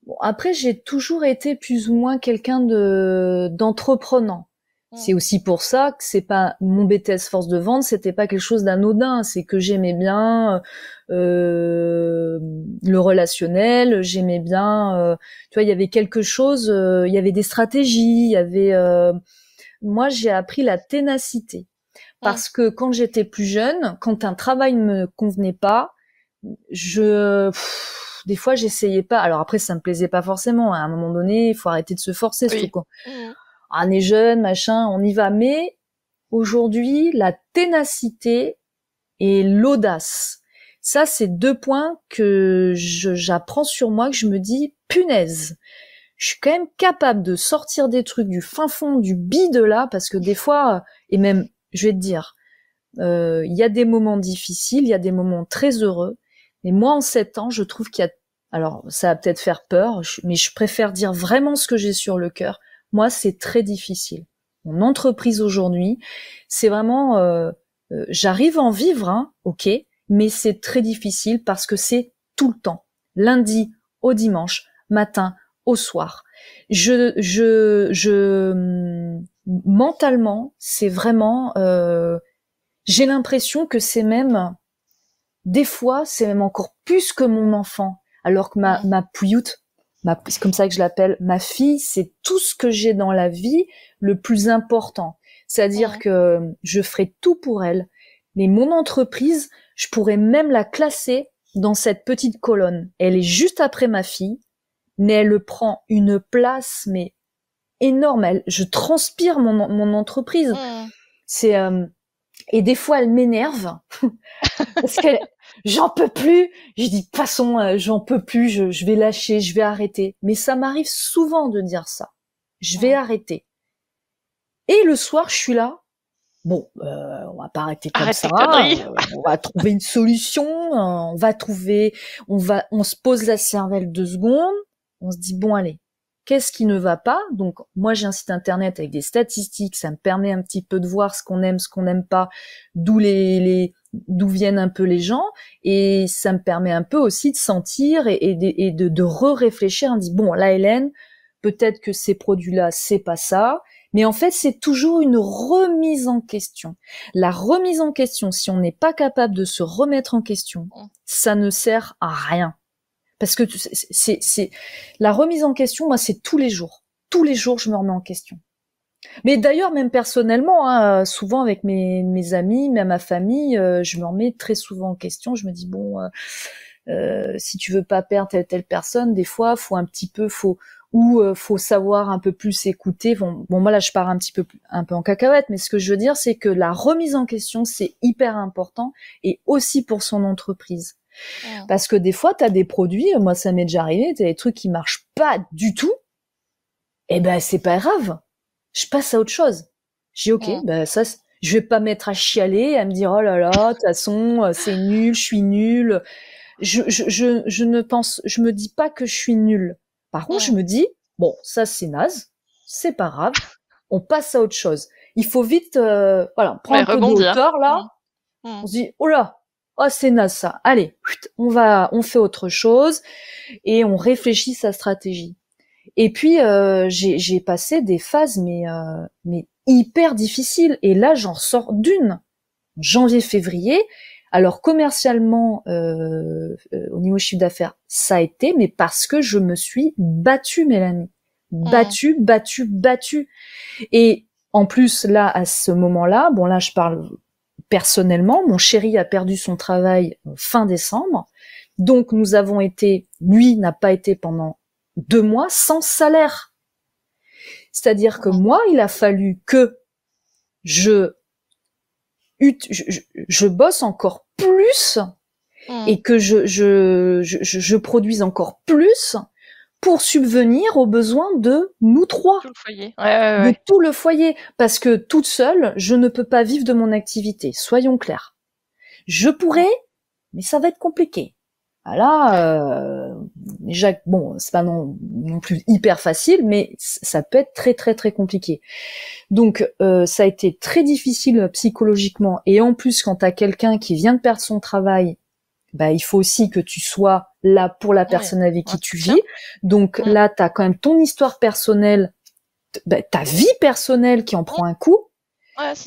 Speaker 2: Bon, après, j'ai toujours été plus ou moins quelqu'un de d'entreprenant. Mm. C'est aussi pour ça que c'est pas mon BTS force de vente, c'était pas quelque chose d'anodin. C'est que j'aimais bien euh, le relationnel, j'aimais bien. Euh, tu vois, il y avait quelque chose, euh, il y avait des stratégies, il y avait. Euh, moi, j'ai appris la ténacité mm. parce que quand j'étais plus jeune, quand un travail ne me convenait pas, je des fois j'essayais pas. Alors après, ça me plaisait pas forcément. Hein. À un moment donné, il faut arrêter de se forcer. Surtout ah, on est jeune, machin, on y va. Mais aujourd'hui, la ténacité et l'audace, ça, c'est deux points que j'apprends sur moi, que je me dis, punaise, je suis quand même capable de sortir des trucs du fin fond, du bide là, parce que des fois, et même, je vais te dire, euh, il y a des moments difficiles, il y a des moments très heureux, mais moi, en sept ans, je trouve qu'il y a... Alors, ça va peut-être faire peur, mais je préfère dire vraiment ce que j'ai sur le cœur, moi, c'est très difficile. Mon entreprise aujourd'hui, c'est vraiment, euh, euh, j'arrive à en vivre, hein, ok, mais c'est très difficile parce que c'est tout le temps, lundi au dimanche, matin au soir. Je, je, je, mm, mentalement, c'est vraiment, euh, j'ai l'impression que c'est même, des fois, c'est même encore plus que mon enfant, alors que ma, ma pouilloute, c'est comme ça que je l'appelle, ma fille, c'est tout ce que j'ai dans la vie le plus important. C'est-à-dire que je ferai tout pour elle. Mais mon entreprise, je pourrais même la classer dans cette petite colonne. Elle est juste après ma fille, mais elle prend une place, mais énorme. je transpire mon, entreprise. Mmh. C'est, euh, et des fois, elle m'énerve [laughs] parce qu'elle j'en peux plus. Je dis, de toute façon, euh, j'en peux plus, je, vais lâcher, je vais arrêter. Mais ça m'arrive souvent de dire ça. Je vais arrêter. Et le soir, je suis là. Bon, euh, on va pas arrêter comme ça. Euh, on va trouver une solution. Hein. on va trouver. On va. On se pose la cervelle deux secondes. On se dit bon allez, qu'est-ce qui ne va pas Donc moi j'ai un site internet avec des statistiques, ça me permet un petit peu de voir ce qu'on aime, ce qu'on n'aime pas, d'où les, d'où viennent un peu les gens et ça me permet un peu aussi de sentir et, de, re-réfléchir on dit bon là Hélène peut-être que ces produits-là c'est pas ça mais en fait c'est toujours une remise en question la remise en question si on n'est pas capable de se remettre en question ça ne sert à rien parce que c'est la remise en question moi c'est tous les jours tous les jours je me remets en question mais d'ailleurs, même personnellement, hein, souvent avec mes, amis, même ma famille, euh, je me remets très souvent en question. Je me dis bon, euh, euh, si tu veux pas perdre telle telle personne, des fois, faut un petit peu, faut ou euh, faut savoir un peu plus écouter. Bon, moi là, je pars un petit peu un peu en cacahuète, mais ce que je veux dire, c'est que la remise en question, c'est hyper important et aussi pour son entreprise. Parce que des fois, tu as des produits, moi ça m'est déjà arrivé, tu as des trucs qui marchent pas du tout, et eh ben c'est pas grave je passe à autre chose. J'ai ok, ben ça, je vais pas mettre à chialer, à me dire oh là là, de toute euh, c'est nul, je suis nul. Je, je, je, je, ne pense, je me dis pas que je suis nul. Par contre, je me dis bon, ça c'est naze, c'est pas grave, on passe à autre chose. Il faut vite, euh, voilà, prendre un de là. On mm. se dit oh là, oh c'est naze ça. Allez, on va, on fait autre chose et on réfléchit sa stratégie. Et puis euh, j'ai passé des phases mais euh, mais hyper difficiles. Et là j'en sors d'une janvier-février. Alors commercialement, euh, au niveau chiffre d'affaires, ça a été, mais parce que je me suis battue, Mélanie, mmh. battue, battue, battue. Et en plus là, à ce moment-là, bon là je parle personnellement, mon chéri a perdu son travail fin décembre, donc nous avons été, lui n'a pas été pendant deux mois sans salaire. C'est-à-dire que moi, il a fallu que je, bosse encore plus mm. et que je, produise encore plus pour subvenir aux besoins de nous trois, tout le
Speaker 1: foyer. de
Speaker 2: tout le foyer, parce que toute seule, je ne peux pas vivre de mon activité. Soyons clairs. Je pourrais, mais ça va être compliqué. Voilà, euh, Jacques, bon, c'est pas non, plus hyper facile, mais ça peut être très très très compliqué. Donc euh, ça a été très difficile psychologiquement, et en plus quand as quelqu'un qui vient de perdre son travail, bah il faut aussi que tu sois là pour la personne avec qui tu vis. Donc là, là, t'as quand même ton histoire personnelle, bah, ta vie personnelle qui en prend un coup,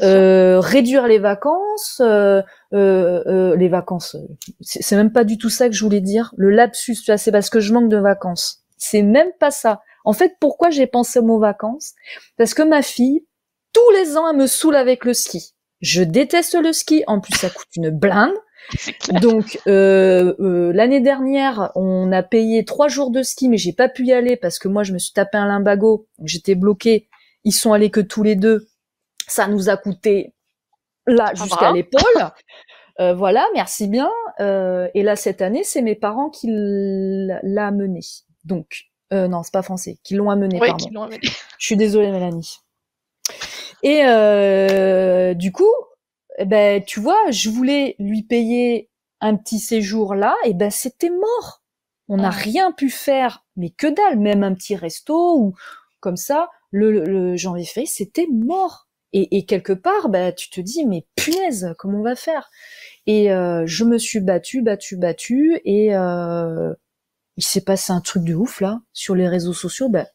Speaker 2: euh, réduire les vacances, euh, euh, les vacances. C'est même pas du tout ça que je voulais dire. Le lapsus, c'est parce que je manque de vacances. C'est même pas ça. En fait, pourquoi j'ai pensé au mot vacances Parce que ma fille, tous les ans, elle me saoule avec le ski. Je déteste le ski. En plus, ça coûte une blinde. [laughs] Donc l'année dernière, on a payé trois jours de ski, mais j'ai pas pu y aller parce que moi je me suis tapé un limbago, j'étais bloquée. Ils sont allés que tous les deux. Ça nous a coûté là jusqu'à l'épaule. Euh, voilà, merci bien. Euh, et là cette année, c'est mes parents qui l'ont amené. Donc euh, non, c'est pas français, qui l'ont amené. pardon. [laughs] Je suis désolée, Mélanie. Et euh, du coup, eh ben tu vois, je voulais lui payer un petit séjour là, et ben c'était mort. On n'a ah. rien pu faire, mais que dalle, même un petit resto ou comme ça. Le, jean le c'était mort. Et, quelque part, bah, tu te dis, mais punaise, comment on va faire Et euh, je me suis battue, battue, battue, et euh, il s'est passé un truc de ouf là sur les réseaux sociaux. Bah,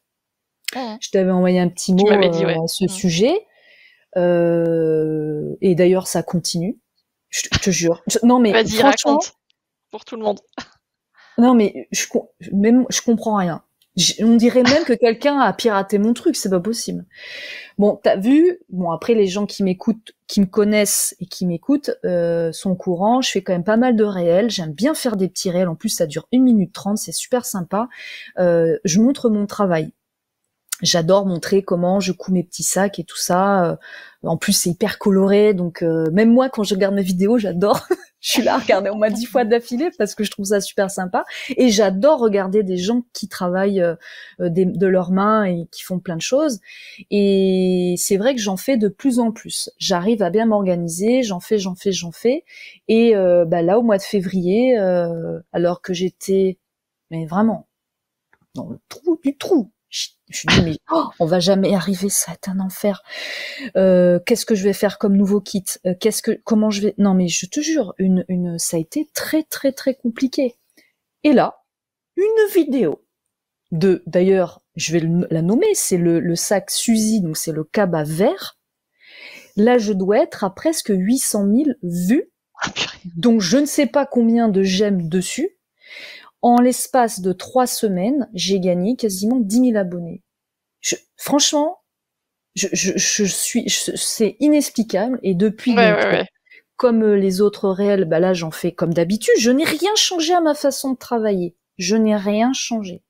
Speaker 2: Je t'avais envoyé un petit mot euh, à ce sujet, et d'ailleurs ça continue. Je, te jure. non mais vas pour tout le monde. Non mais je même je comprends rien on dirait même que quelqu'un a piraté mon truc, c'est pas possible. Bon, t'as vu, bon après les gens qui m'écoutent, qui me connaissent et qui m'écoutent euh, sont au courant, je fais quand même pas mal de réels, j'aime bien faire des petits réels, en plus ça dure 1 minute 30, c'est super sympa, euh, je montre mon travail. J'adore montrer comment je couds mes petits sacs et tout ça. Euh, en plus, c'est hyper coloré, donc même moi, quand je regarde mes vidéos, j'adore. [laughs] je suis là à regarder au moins dix fois d'affilée parce que je trouve ça super sympa. Et j'adore regarder des gens qui travaillent euh, euh, de leurs mains et qui font plein de choses. Et c'est vrai que j'en fais de plus en plus. J'arrive à bien m'organiser, j'en fais, j'en fais, j'en fais. Et euh, bah, là, au mois de février, alors que j'étais, mais vraiment, dans le trou du trou, je, suis dit, mais oh, on va jamais arriver, ça va un enfer. Euh, qu'est-ce que je vais faire comme nouveau kit euh, Qu'est-ce que, comment je vais Non, mais je te jure, une, une, ça a été très, très, très compliqué. Et là, une vidéo de, d'ailleurs, je vais la nommer, c'est le, le, sac Suzy, donc c'est le cabas vert. Là, je dois être à presque 800 000 vues, ah, donc je ne sais pas combien de j'aime dessus. En l'espace de trois semaines, j'ai gagné quasiment 10 000 abonnés. franchement, je, suis, c'est inexplicable. Et depuis, comme euh, les autres réels, bah là, j'en fais comme d'habitude. Je n'ai rien changé à ma façon de travailler. Je n'ai rien changé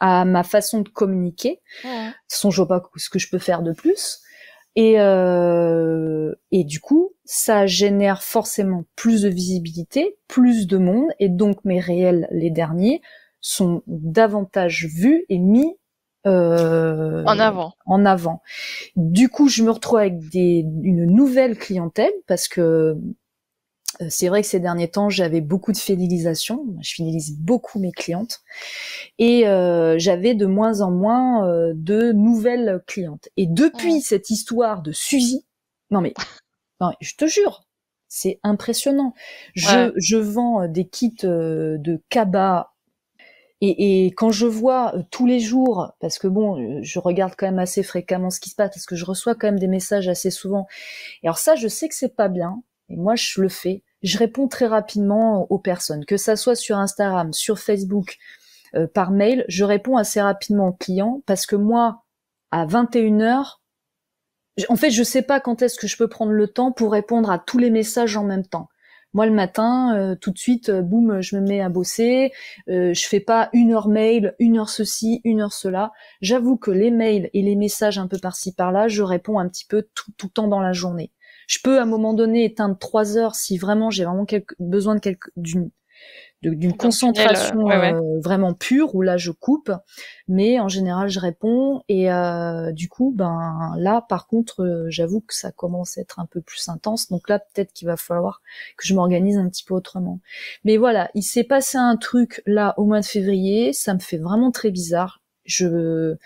Speaker 2: à ma façon de communiquer. Songe pas ce que je peux faire de plus. Et, euh, et du coup, ça génère forcément plus de visibilité, plus de monde, et donc mes réels, les derniers, sont davantage vus et mis euh, en avant. En avant. Du coup, je me retrouve avec une nouvelle clientèle parce que euh, c'est vrai que ces derniers temps, j'avais beaucoup de fidélisation. Je fidélise beaucoup mes clientes et euh, j'avais de moins en moins de nouvelles clientes. Et depuis cette histoire de Suzy, non mais non, je te jure, c'est impressionnant. Je, vends euh, des kits euh, de cabas et, quand je vois euh, tous les jours, parce que bon, je regarde quand même assez fréquemment ce qui se passe, parce que je reçois quand même des messages assez souvent. Et alors ça, je sais que c'est pas bien, et moi je le fais. Je réponds très rapidement aux personnes, que ça soit sur Instagram, sur Facebook, par mail, je réponds assez rapidement aux clients, parce que moi, à 21h, en fait, je sais pas quand est-ce que je peux prendre le temps pour répondre à tous les messages en même temps. Moi, le matin, euh, tout de suite, euh, boum, je me mets à bosser. Euh, je fais pas une heure mail, une heure ceci, une heure cela. J'avoue que les mails et les messages un peu par-ci par-là, je réponds un petit peu tout, tout, le temps dans la journée. Je peux à un moment donné éteindre trois heures si vraiment j'ai vraiment quelque, besoin de quelque, d'une d'une concentration euh, vraiment pure où là je coupe, mais en général je réponds et euh, du coup ben là par contre euh, j'avoue que ça commence à être un peu plus intense donc là peut-être qu'il va falloir que je m'organise un petit peu autrement. Mais voilà, il s'est passé un truc là au mois de février, ça me fait vraiment très bizarre. Je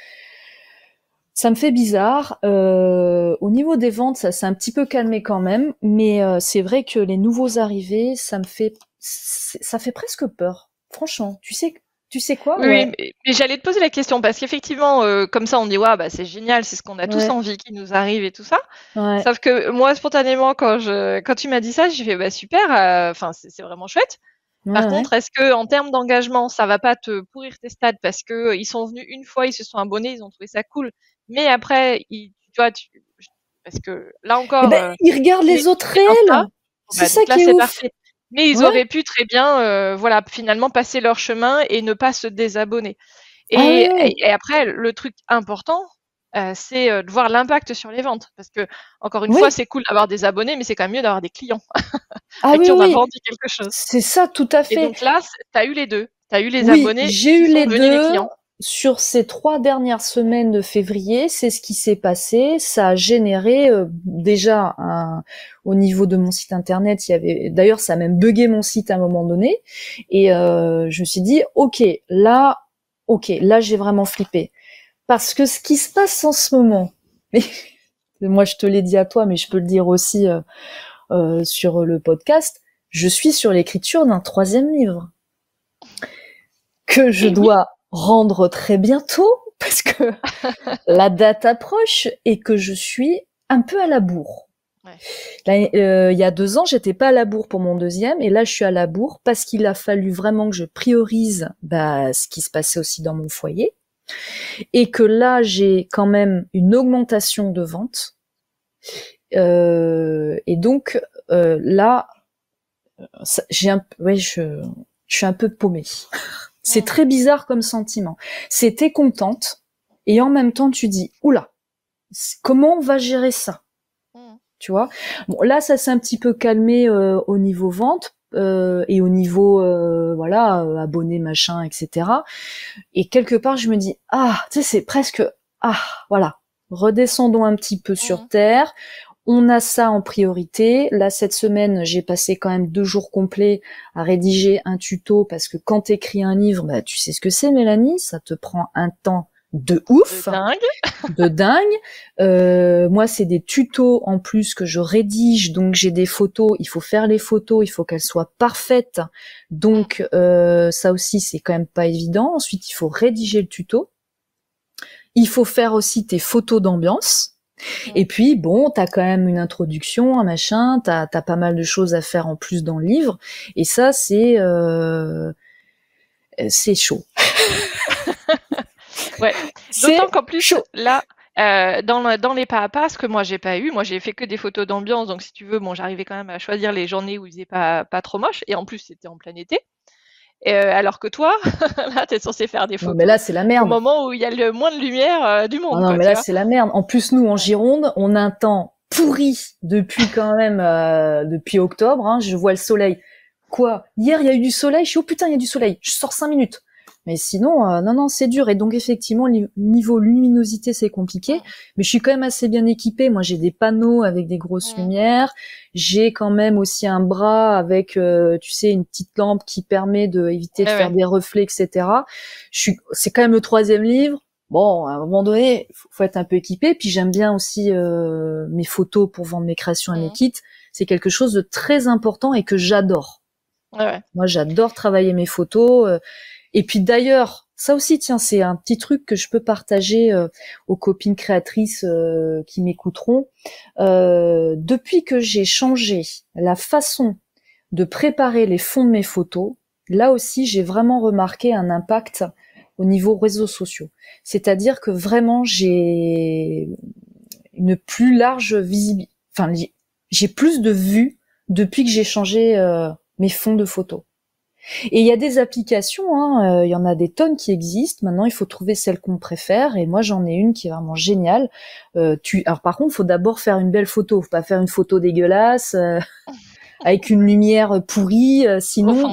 Speaker 2: ça me fait bizarre. au niveau des ventes, ça s'est un petit peu calmé quand même, mais c'est vrai que les nouveaux arrivés, ça me fait ça fait presque peur. Franchement, tu sais, tu sais quoi Oui, mais,
Speaker 1: j'allais te poser la question parce qu'effectivement, euh, comme ça, on dit bah, c'est génial, c'est ce qu'on a tous envie qui nous arrive et tout ça. Sauf que moi, spontanément, quand je, quand tu m'as dit ça, j'ai fait bah, super, euh, enfin c'est vraiment chouette. Par contre, est-ce que en termes d'engagement, ça va pas te pourrir tes stats parce que euh, ils sont venus une fois, ils se sont abonnés, ils ont trouvé ça cool, mais après, tu vois, parce que là encore, eh ben, ils regardent les autres réels. C'est bah, ça qui est, ouf. Parfait. Mais ils auraient pu très bien, euh, voilà, finalement passer leur chemin et ne pas se désabonner. Et, ah après, le truc important, euh, c'est euh, de voir l'impact sur les ventes. Parce que, encore une fois, c'est cool d'avoir des abonnés, mais c'est quand même mieux d'avoir des clients [laughs] ah oui, on a
Speaker 2: quelque chose. C'est ça, tout à fait. Et donc là,
Speaker 1: tu as eu les deux. Tu as eu les abonnés. J'ai eu les deux. Les clients
Speaker 2: sur ces trois dernières semaines de février, c'est ce qui s'est passé. Ça a généré euh, déjà au niveau de mon site internet. Il y avait d'ailleurs ça a même bugué mon site à un moment donné. Et euh, je me suis dit ok là ok là j'ai vraiment flippé parce que ce qui se passe en ce moment. [laughs] moi je te l'ai dit à toi, mais je peux le dire aussi euh, sur le podcast. Je suis sur l'écriture d'un troisième livre que je eh dois rendre très bientôt [laughs] parce que [laughs] la date approche et que je suis un peu à la bourre. Euh, il y a deux ans, j'étais pas à la bourre pour mon deuxième, et là, je suis à la bourre parce qu'il a fallu vraiment que je priorise bah, ce qui se passait aussi dans mon foyer, et que là, j'ai quand même une augmentation de vente. Euh, et donc euh, là, j'ai un, je, je suis un peu paumée. [laughs] C'est très bizarre comme sentiment. C'était contente et en même temps tu dis oula, comment on va gérer ça mm. Tu vois Bon là ça s'est un petit peu calmé euh, au niveau vente euh, et au niveau euh, voilà abonnés machin etc. Et quelque part je me dis ah tu sais c'est presque ah voilà redescendons un petit peu sur mm. terre, on a ça en priorité. Là, cette semaine, j'ai passé quand même deux jours complets à rédiger un tuto parce que quand tu écris un livre, bah, tu sais ce que c'est, Mélanie, ça te prend un temps de ouf, de dingue. de dingue. Euh, moi, c'est des tutos en plus que je rédige, donc j'ai des photos. Il faut faire les photos, il faut qu'elles soient parfaites. Donc euh, ça aussi, c'est quand même pas évident. Ensuite, il faut rédiger le tuto. Il faut faire aussi tes photos d'ambiance. Et puis, bon, t'as quand même une introduction, un machin, t'as as pas mal de choses à faire en plus dans le livre, et ça, c'est euh, c'est chaud.
Speaker 1: [laughs] ouais. D'autant qu'en plus, là, euh, dans, dans, les pas à pas, ce que moi j'ai pas eu, moi j'ai fait que des photos d'ambiance, donc si tu veux, bon, j'arrivais quand même à choisir les journées où il faisait pas, pas trop moche, et en plus c'était en plein été. Euh, alors que toi, [laughs] là, t'es censé faire des photos. mais là, c'est la merde. Au moment où il y a le moins de lumière euh, du monde. Ah non, mais là, c'est
Speaker 2: la merde. En plus, nous, en Gironde, on a un temps pourri depuis quand même euh, depuis octobre. Hein. je vois le soleil. Quoi Hier, il y a eu du soleil. Je suis oh putain, il y a du soleil. Je sors cinq minutes. Mais sinon, euh, non, non, c'est dur. Et donc effectivement, niveau luminosité, c'est compliqué. Mais je suis quand même assez bien équipée. Moi, j'ai des panneaux avec des grosses lumières. J'ai quand même aussi un bras avec, euh, tu sais, une petite lampe qui permet de éviter de faire des reflets, etc. Je c'est quand même le troisième livre bon, à un moment donné, faut, être un peu équipé. Puis j'aime bien aussi euh, mes photos pour vendre mes créations à mes mmh. kits. C'est quelque chose de très important et que j'adore. Moi, j'adore travailler mes photos. Et puis d'ailleurs, ça aussi, tiens, c'est un petit truc que je peux partager euh, aux copines créatrices euh, qui m'écouteront. Euh, depuis que j'ai changé la façon de préparer les fonds de mes photos, là aussi, j'ai vraiment remarqué un impact au niveau réseaux sociaux. C'est-à-dire que vraiment, j'ai une plus large visibilité, enfin, j'ai plus de vues depuis que j'ai changé mes fonds de photos. Et il y a des applications, hein, euh, il y en a des tonnes qui existent. Maintenant, il faut trouver celle qu'on préfère. Et moi, j'en ai une qui est vraiment géniale. Euh, tu... Alors, par contre, il faut d'abord faire une belle photo. Faut pas faire une photo dégueulasse. Euh, [laughs] avec une lumière pourrie, euh, sinon,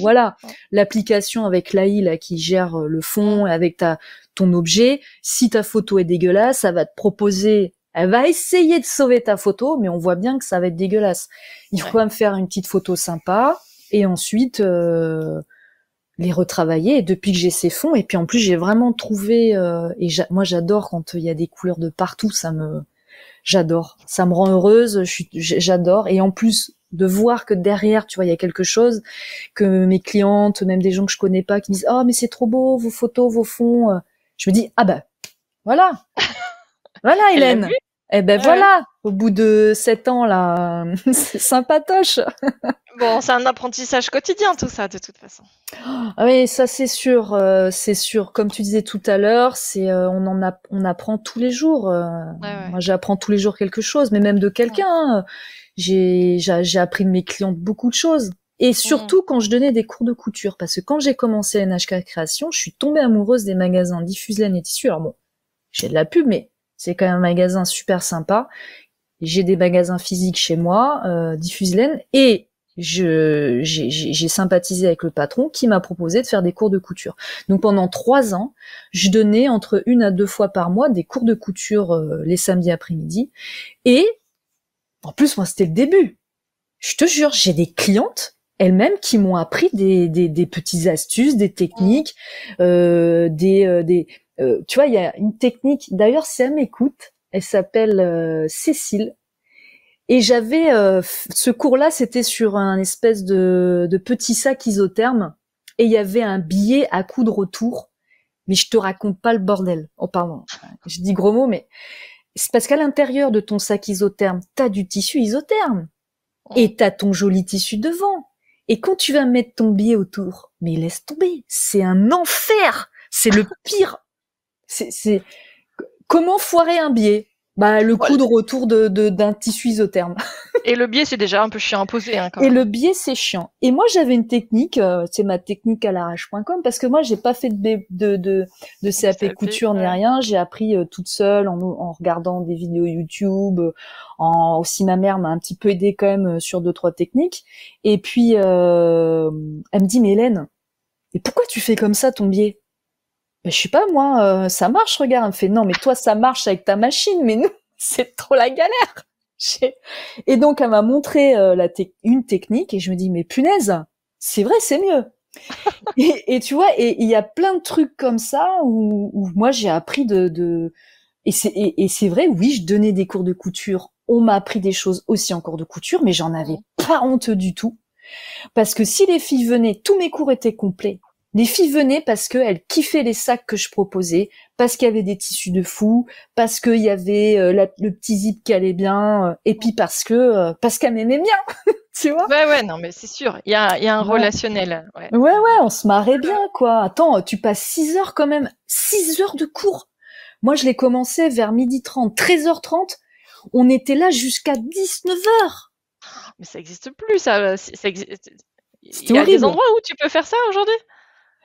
Speaker 2: voilà, l'application avec l'AI qui gère le fond avec ta ton objet, si ta photo est dégueulasse, ça va te proposer elle va essayer de sauver ta photo, mais on voit bien que ça va être dégueulasse. Il faut quand même faire une petite photo sympa et ensuite euh, les retravailler. depuis que j'ai ces fonds, et puis en plus j'ai vraiment trouvé, euh, et moi j'adore quand il y a des couleurs de partout, ça me, j'adore, ça me rend heureuse, j'adore. Et en plus de voir que derrière, tu vois, il y a quelque chose que mes clientes, même des gens que je connais pas, qui disent oh mais c'est trop beau vos photos, vos fonds, euh. je me dis ah bah voilà, voilà [laughs] Hélène. et eh ben voilà, au bout de sept ans là, [laughs] c'est sympatoche.
Speaker 1: bon, c'est un apprentissage quotidien tout ça de toute façon.
Speaker 2: Ah oui, ça c'est sûr, euh, c'est sûr. Comme tu disais tout à l'heure, c'est euh, on en a, on apprend tous les jours. Euh. Moi, j'apprends tous les jours quelque chose, mais même de quelqu'un. Hein. J'ai, j'ai appris de mes clients beaucoup de choses. Et mhm. surtout quand je donnais des cours de couture, parce que quand j'ai commencé NHK Création, je suis tombée amoureuse des magasins Diffuse Laine et Tissus. Alors bon, j'ai de la pub, mais c'est quand même un magasin super sympa j'ai des magasins physiques chez moi, euh, Diffuse Laine, et je j'ai sympathisé avec le patron qui m'a proposé de faire des cours de couture. Donc pendant trois ans, je donnais entre une à deux fois par mois des cours de couture euh, les samedis après-midi. Et en plus, moi, c'était le début. Je te jure, j'ai des clientes elles-mêmes qui m'ont appris des, des, des petites astuces, des techniques, euh, des, euh, des tu vois, il y a une technique. D'ailleurs, si elle m'écoute, elle s'appelle euh, Cécile. Et j'avais euh, ce cours-là, c'était sur un espèce de, de petit sac isotherme, et il y avait un billet à coudre autour. Mais je te raconte pas le bordel. Oh pardon, je dis gros mots, mais c'est parce qu'à l'intérieur de ton sac isotherme, t'as du tissu isotherme et t'as ton joli tissu devant. Et quand tu vas mettre ton billet autour, mais laisse tomber, c'est un enfer, c'est le pire. C'est, Comment foirer un biais bah, le coup de retour d'un de, d'un tissu isotherme. [laughs]
Speaker 1: Et le biais, c'est déjà un peu chiant à poser.
Speaker 2: Hein, et le biais, c'est chiant. Et moi, j'avais une technique, euh, c'est ma technique à l'arrache.com, parce que moi, j'ai pas fait de, de, de, CAP, couture ni rien. J'ai appris euh, toute seule en, en, regardant des vidéos YouTube. Euh, en, aussi, ma mère m'a un petit peu aidé quand même sur deux, trois techniques. Et puis, elle me dit, mais Hélène, pourquoi tu fais comme ça ton biais ben, je suis pas moi, euh, ça marche, regarde. Elle me fait non, mais toi ça marche avec ta machine, mais nous [laughs] c'est trop la galère. [laughs] Et donc elle m'a montré euh, la une technique et je me dis mais punaise, c'est vrai, c'est mieux. [laughs] et, tu vois, et il y a plein de trucs comme ça où, moi j'ai appris de, de... et c'est vrai, oui, je donnais des cours de couture, on m'a appris des choses aussi en cours de couture, mais j'en avais pas honte du tout. Parce que si les filles venaient, tous mes cours étaient complets. Les filles venaient parce qu'elles kiffaient les sacs que je proposais, parce qu'il y avait des tissus de fou, parce qu'il y avait euh, le petit zip qui allait bien, euh, et puis parce que euh, parce qu'elle m'aimait bien, [laughs] tu
Speaker 1: vois. Ouais ouais non mais c'est sûr, il y a, un relationnel. Ouais.
Speaker 2: ouais. on se marrait bien quoi. Attends, tu passes 6 heures quand même, 6 heures de cours. Moi je l'ai commencé vers midi 30, 13h30, on était là jusqu'à 19h.
Speaker 1: Mais ça existe plus ça, existe...
Speaker 2: Il y a des endroits
Speaker 1: où tu peux faire ça aujourd'hui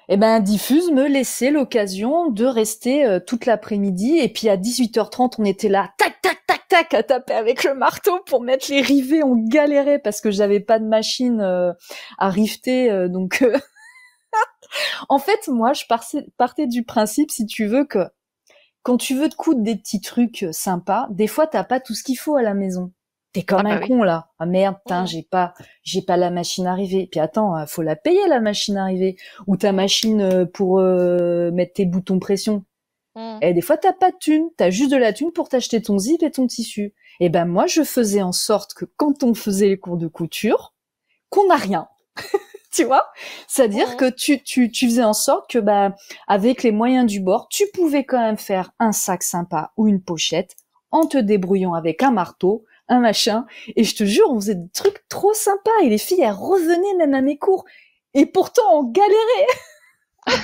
Speaker 2: eh ben, Diffuse me laissait l'occasion de rester euh, toute l'après-midi. Et puis à 18h30, on était là, tac, tac, tac, tac, à taper avec le marteau pour mettre les rivets. On galérait parce que j'avais pas de machine euh, à riveter. Euh, donc, [laughs] en fait, moi, je partais, partais du principe, si tu veux, que quand tu veux te coudre des petits trucs sympas, des fois, t'as pas tout ce qu'il faut à la maison. T'es comme ah bah un con là. Ah merde, putain, oh. j'ai pas, j'ai pas la machine arrivée. Puis attends, euh, faut la payer la machine arrivée ou ta machine euh, pour euh, mettre tes boutons pression. Hmm. Et eh, des fois t'as pas de thune, t'as juste de la thune pour t'acheter ton zip et ton tissu. Et eh ben moi je faisais en sorte que quand on faisait les cours de couture, qu'on n'a rien. [laughs] tu vois C'est-à-dire que tu, tu, tu faisais en sorte que ben avec les moyens du bord, tu pouvais quand même faire un sac sympa ou une pochette en te débrouillant avec un marteau un machin. Et je te jure, on faisait des trucs trop sympas. Et les filles, elles revenaient même à mes cours. Et pourtant, on galérait. [laughs]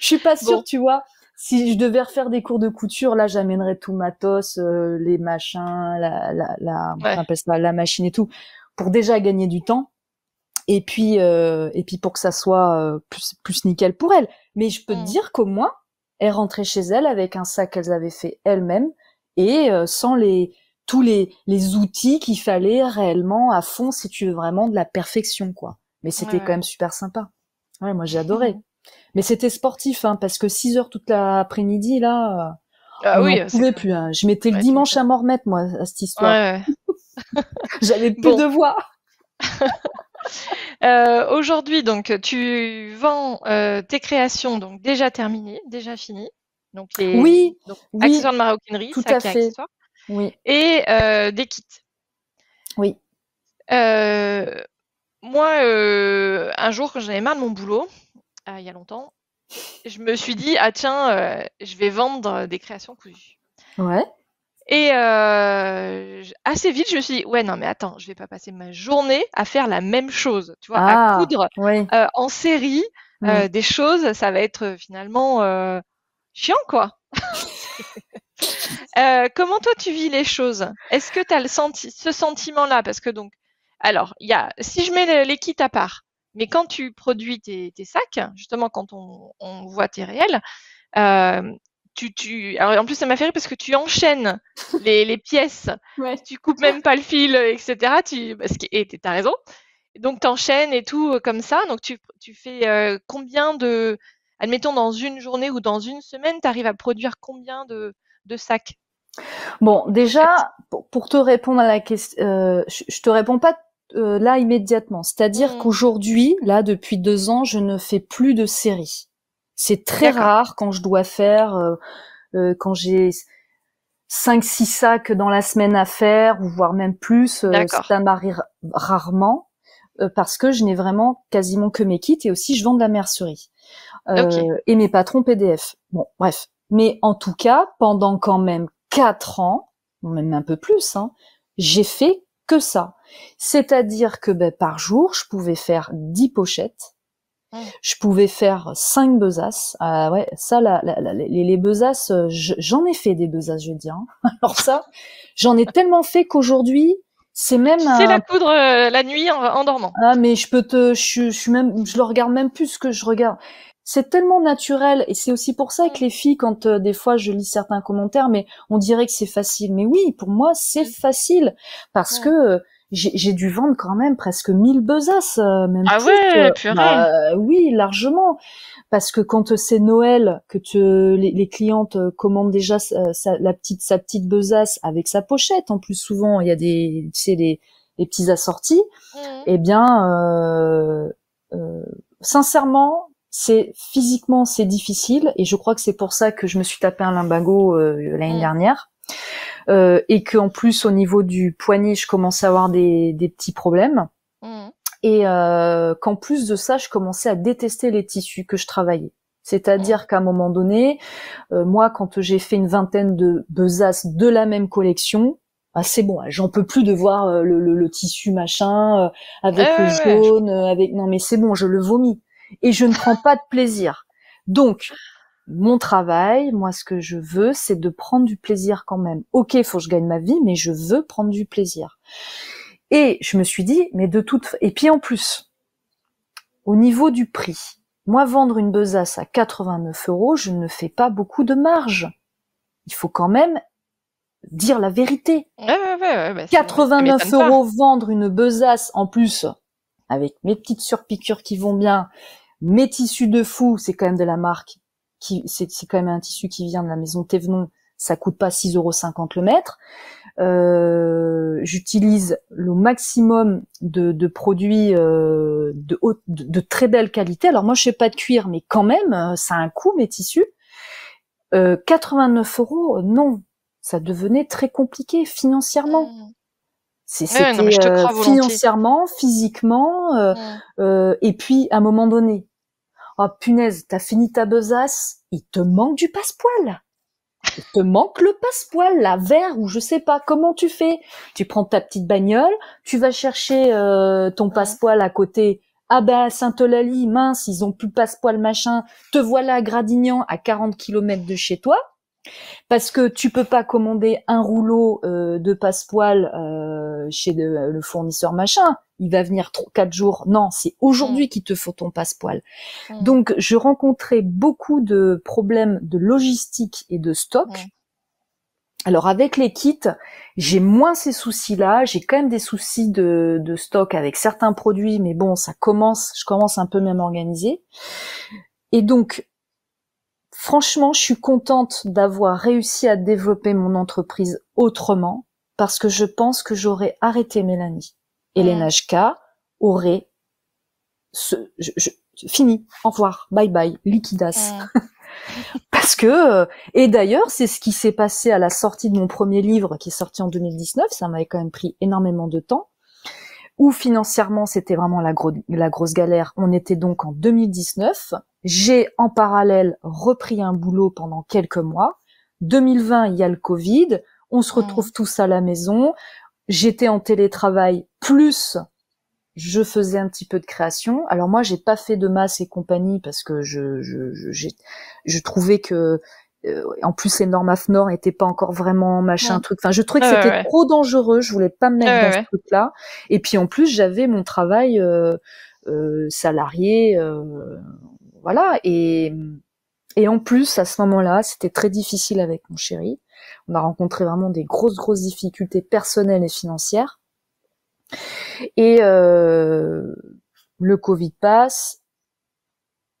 Speaker 2: je suis pas sûre, tu vois. Si je devais refaire des cours de couture, là, j'amènerais tout matos, euh, les machins, la, la, la, machine et tout, pour déjà gagner du temps et puis euh, et puis pour que ça soit euh, plus, plus nickel pour elles. Mais je peux te hmm. dire qu'au moins elles rentraient chez elles avec un sac qu'elles avaient fait elles-mêmes et sans les tous les, les outils qu'il fallait réellement à fond si tu veux vraiment de la perfection, quoi. Mais c'était quand même super sympa. Ouais, moi j'ai [laughs] adoré. Mais c'était sportif, hein, parce que 6 heures toute l'après-midi, là, ah on oui, pouvait plus. Hein. Je mettais le dimanche à m'en remettre, moi, à cette histoire. Ouais, J'avais [laughs] [laughs] plus de voix.
Speaker 1: Euh, aujourd'hui, donc, tu vends euh, tes créations, donc déjà terminées, déjà finies. Donc oui, donc, accessoires de maroquinerie, tout à fait oui. et euh, des kits. Oui. Euh, moi, euh, un jour, quand j'avais marre de mon boulot, il y a longtemps, je me suis dit, ah tiens, je vais vendre des créations cousues. Ouais. Et assez vite, je me suis dit, ouais, non, mais attends, je vais pas passer ma journée à faire la même chose, tu vois, à ah, coudre en série des choses, ça va être finalement chiant, quoi. [laughs] Euh, comment toi tu vis les choses Est-ce que tu as le senti ce sentiment-là Parce que donc, alors, il y a, si je mets les kits à part, mais quand tu produis tes, sacs, justement quand on, voit tes réels, euh, tu, tu... Alors, en plus, ça m'a fait rire parce que tu enchaînes les, les pièces, [laughs] ouais. tu coupes même pas le fil, etc. Tu... Parce que... Et t'as raison. Donc, t'enchaînes et tout euh, comme ça. Donc, tu, tu fais combien de... Admettons, dans une journée ou dans une semaine, tu arrives à produire combien de, de sacs
Speaker 2: Bon, déjà, pour te répondre à la question, euh, je te réponds pas euh, là immédiatement. C'est-à-dire mm. qu'aujourd'hui, là, depuis deux ans, je ne fais plus de séries. C'est très rare quand je dois faire, euh, quand j'ai cinq, six sacs dans la semaine à faire, ou voire même plus. ça m'arrive rarement parce que je n'ai vraiment quasiment que mes kits et aussi je vends de la mercerie et mes patrons PDF. Bon, bref. Mais en tout cas, pendant quand même quatre ans, même un peu plus, hein, j'ai fait que ça. C'est-à-dire que ben, par jour, je pouvais faire dix pochettes, je pouvais faire cinq besaces. Ah ouais, ça, les, les, euh, j'en ai fait des besaces, je dis. Hein. [laughs] Alors ça, j'en ai tellement fait qu'aujourd'hui, c'est même. C'est la poudre euh, la nuit en, dormant. Ah mais je peux te, je, je, suis même, je le regarde même plus que je regarde c'est tellement naturel et c'est aussi pour ça que les filles quand euh, des fois je lis certains commentaires mais on dirait que c'est facile mais oui pour moi c'est facile parce que euh, j'ai dû vendre quand même presque 1000 besaces euh, même ah ouais purée. Bah, oui largement parce que quand c'est Noël que les, les, clientes commandent déjà sa, la petite sa petite besace avec sa pochette en plus souvent il y a des tu sais les, petits assortis et mmh eh bien sincèrement c'est physiquement c'est difficile et je crois que c'est pour ça que je me suis tapé un limbago euh, l'année mm. dernière euh, et qu'en plus au niveau du poignet je commençais à avoir des, petits problèmes mm. et euh, qu'en plus de ça je commençais à détester les tissus que je travaillais. C'est-à-dire mm. qu'à un moment donné, euh, moi, quand j'ai fait une vingtaine de besaces de la même collection, bah, c'est bon, j'en peux plus de voir le, le tissu machin avec le jaune, avec non mais c'est bon, je le vomis et je ne prends pas de plaisir. Donc, mon travail, moi, ce que je veux, c'est de prendre du plaisir quand même. Ok, faut que je gagne ma vie, mais je veux prendre du plaisir. Et je me suis dit, mais de toute, et puis en plus, au niveau du prix, moi, vendre une besace à 89 euros, je ne fais pas beaucoup de marge. Il faut quand même dire la vérité.
Speaker 1: 89 bah, euros
Speaker 2: vendre une besace en plus, avec mes petites surpiqûres qui vont bien, mes tissus de fou, c'est quand même de la marque qui, c'est, quand même un tissu qui vient de la maison Thévenon. Ça coûte pas 6,50 euros le mètre. Euh, j'utilise le maximum de, produits euh, de, de, très belle qualité. Alors moi, je fais pas de cuir, mais quand même, euh, ça a un coût mes tissus. Euh, 89 euros, non, ça devenait très compliqué financièrement. Mmh. C'est C'était financièrement, physiquement, mmh. et puis à un moment donné, Oh punaise, t'as fini ta besace, il te manque du passepoil. Il te manque le passepoil, la verre ou je sais pas. Comment tu fais Tu prends ta petite bagnole, tu vas chercher euh, ton passepoil à côté. Ah bah Sainte-Eulalie, mince, ils ont plus passepoil machin. Te voilà à Gradignan, à 40 km de chez toi. Parce que tu peux pas commander un rouleau euh, de passepoil euh, chez le fournisseur machin il va venir trois, quatre jours. Non, c'est aujourd'hui mm. qu'il te faut ton passepoil. Mm. Donc, je rencontrais beaucoup de problèmes de logistique et de stock. Mm. Alors avec les kits, j'ai moins ces soucis-là. J'ai quand même des soucis de, de, stock avec certains produits, mais bon, ça commence. Je commence un peu même à organiser. Et donc, franchement, je suis contente d'avoir réussi à développer mon entreprise autrement parce que je pense que j'aurais arrêté Mélanie Hélène aurait ce, je, je, fini, au revoir, bye bye, liquidas. [laughs] Parce que, euh, et d'ailleurs, c'est ce qui s'est passé à la sortie de mon premier livre qui est sorti en 2019, ça m'avait quand même pris énormément de temps, où financièrement c'était vraiment la, la grosse galère. On était donc en 2019, j'ai en parallèle repris un boulot pendant quelques mois, 2020 il y a le Covid, on se retrouve tous à la maison, j'étais en télétravail, plus je faisais un petit peu de création. Alors moi, j'ai pas fait de masse et compagnie parce que je je, je, je trouvais que euh, en plus les normes AFNOR n'étaient pas encore vraiment machin truc. Enfin, je trouvais que c'était trop dangereux. Je voulais pas me mettre dans ce truc-là. Et puis en plus, j'avais mon travail euh, euh, salarié, voilà. Et et en plus, à ce moment-là, c'était très difficile avec mon chéri. On a rencontré vraiment des grosses, grosses difficultés personnelles et financières. Et euh, le Covid passe.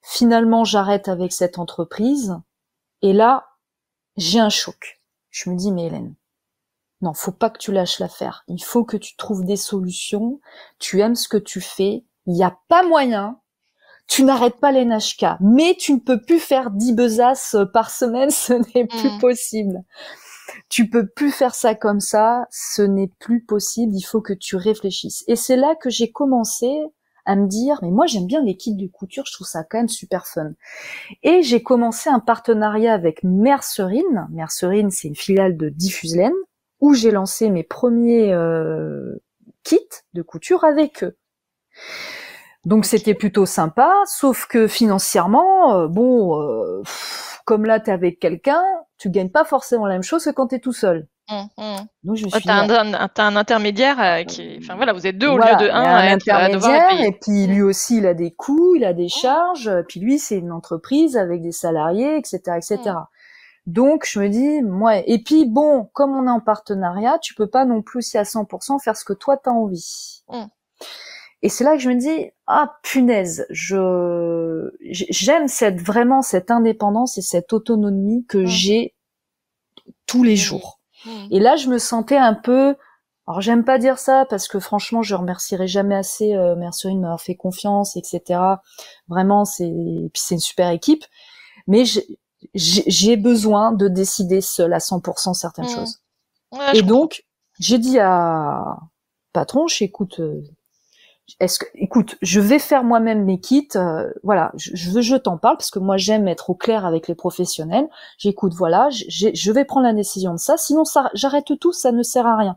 Speaker 2: Finalement, j'arrête avec cette entreprise. Et là, j'ai un choc. Je me dis, mais Hélène, non, faut pas que tu lâches l'affaire. Il faut que tu trouves des solutions. Tu aimes ce que tu fais. Il n'y a pas moyen tu n'arrêtes pas les NHK, mais tu ne peux plus faire 10 besaces euh, par semaine, [laughs] ce n'est plus mm. possible. Tu peux plus faire ça comme ça, ce n'est plus possible, il faut que tu réfléchisses. Et c'est là que j'ai commencé à me dire, mais moi j'aime bien les kits de couture, je trouve ça quand même super fun. Et j'ai commencé un partenariat avec Mercerine. Mercerine, c'est une filiale de Diffuselaine, où j'ai lancé mes premiers euh, kits de couture avec eux. Donc c'était plutôt sympa, sauf que financièrement, euh, bon, euh, comme là t'es avec quelqu'un, tu gagnes pas forcément la même chose que quand t'es tout seul. Mmh, mmh. Donc je suis ah,
Speaker 1: t'as, un, intermédiaire euh, qui, mmh. enfin voilà, vous êtes deux au lieu de un, un intermédiaire,
Speaker 2: et puis lui aussi il a des coûts, il a des charges, puis lui c'est une entreprise avec des salariés, etc., etc. Donc je me dis, moi, ouais. et puis bon, comme on est en partenariat, tu peux pas non plus si à 100% faire ce que toi t'as envie. Et c'est là que je me dis ah punaise, je j'aime cette vraiment cette indépendance et cette autonomie que j'ai tous les mmh. jours. Mmh. Et là, je me sentais un peu alors j'aime pas dire ça parce que franchement je remercierai jamais assez euh, Mercerie de m'avoir fait confiance, etc. Vraiment c'est puis c'est une super équipe, mais j'ai besoin de décider seule à 100% certaines mmh. choses. et donc j'ai dit à patron, écoute, euh, est-ce que, écoute, je vais faire moi-même mes kits, euh, voilà, je, je, je t'en parle parce que moi j'aime être au clair avec les professionnels. J'écoute, voilà, je vais prendre la décision de ça. Sinon, ça, j'arrête tout, ça ne sert à rien.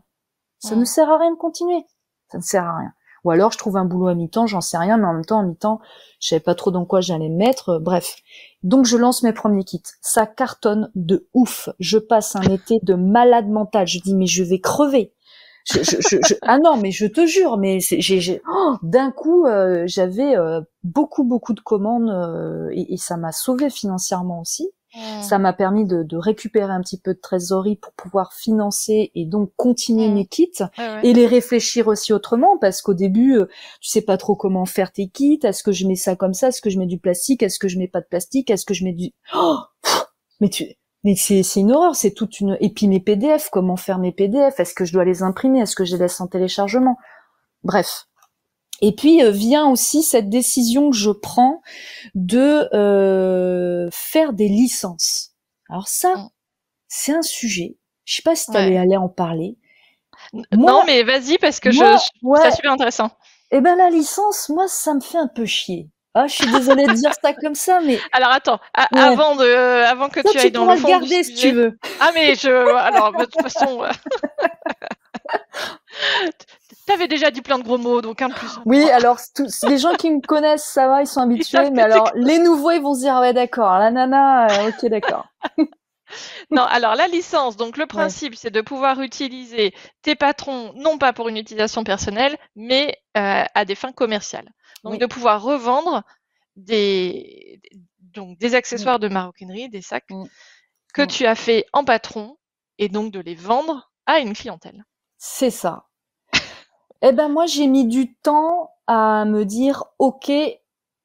Speaker 2: Ça ne sert à rien de continuer. Ça ne sert à rien. Ou alors je trouve un boulot à mi-temps, j'en sais rien, mais en même temps à mi-temps, je savais pas trop dans quoi j'allais mettre. Euh, bref, donc je lance mes premiers kits. Ça cartonne de ouf. Je passe un été de malade mental. Je dis mais je vais crever. Je, je, je, ah non, mais je te jure, mais j'ai oh, d'un coup euh, j'avais euh, beaucoup beaucoup de commandes euh, et, et, ça m'a sauvé financièrement aussi. Hmm. Ça m'a permis de, de, récupérer un petit peu de trésorerie pour pouvoir financer et donc continuer hmm. mes kits et les réfléchir aussi autrement parce qu'au début tu sais pas trop comment faire tes kits. Est-ce que je mets ça comme ça Est-ce que je mets du plastique Est-ce que je mets pas de plastique Est-ce que je mets du oh mais tu mais c'est une horreur, c'est toute une. Et puis mes PDF, comment faire mes PDF Est-ce que je dois les imprimer Est-ce que je les laisse en téléchargement Bref. Et puis euh, vient aussi cette décision que je prends de euh, faire des licences. Alors ça, mm. c'est un sujet. Je sais pas si tu allais aller en parler. non, mais vas-y parce que je, ça super intéressant. Eh ben la licence, moi, ça me fait un peu chier. Ah, je suis désolée de dire ça comme ça, mais. [laughs] Alors attends, avant de, euh, avant que tu ailles dans le fond si tu veux. Ah mais je, alors de toute façon. Euh,
Speaker 1: [laughs] t'avais déjà dit plein de gros mots, donc un plus. Oui, alors
Speaker 2: les gens qui me connaissent, ça va, ils sont [laughs] habitués, mais alors les nouveaux, ils vont se dire ah ouais d'accord, la nana, euh, ok d'accord.
Speaker 1: non, alors la licence, donc le principe, c'est de pouvoir utiliser tes patrons, non pas pour une utilisation personnelle, mais à des fins commerciales. Donc de pouvoir revendre des, donc des accessoires de maroquinerie, des sacs que tu as fait en patron et donc de les vendre à une clientèle.
Speaker 2: C'est ça. eh ben moi j'ai mis du temps à me dire ok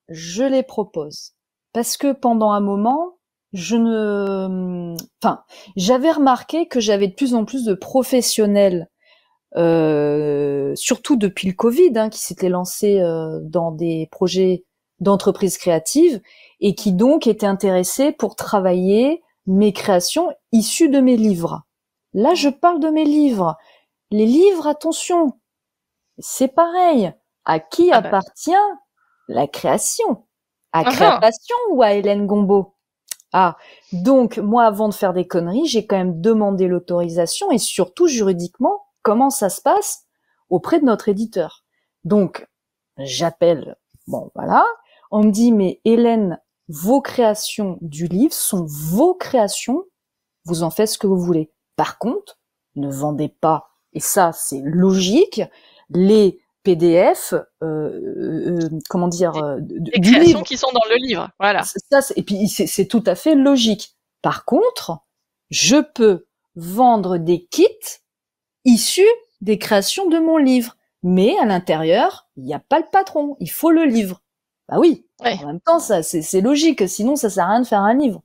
Speaker 2: je les propose parce que pendant un moment je ne enfin j'avais remarqué que j'avais de plus en plus de professionnels euh, surtout depuis le Covid, hein, qui s'était lancé euh, dans des projets d'entreprises créatives et qui donc était intéressé pour travailler mes créations issues de mes livres. Là, je parle de mes livres. Les livres, attention, c'est pareil. À qui ah bah. appartient la création À ah ah. Création ou à Hélène gombo ah, donc moi, avant de faire des conneries, j'ai quand même demandé l'autorisation et surtout juridiquement, comment ça se passe auprès de notre éditeur. Donc, j'appelle, bon voilà, on me dit, mais Hélène, vos créations du livre sont vos créations, vous en faites ce que vous voulez. Par contre, ne vendez pas, et ça c'est logique, les PDF, euh, euh, euh, comment dire, euh, créations
Speaker 1: qui sont dans le livre,
Speaker 2: voilà. Ça, et puis c'est tout à fait logique. Par contre, je peux vendre des kits issu des créations de mon livre. Mais à l'intérieur, il n'y a pas le patron, il faut le livre. Bah oui, en même temps, ça c'est logique, sinon ça sert à rien de faire un livre.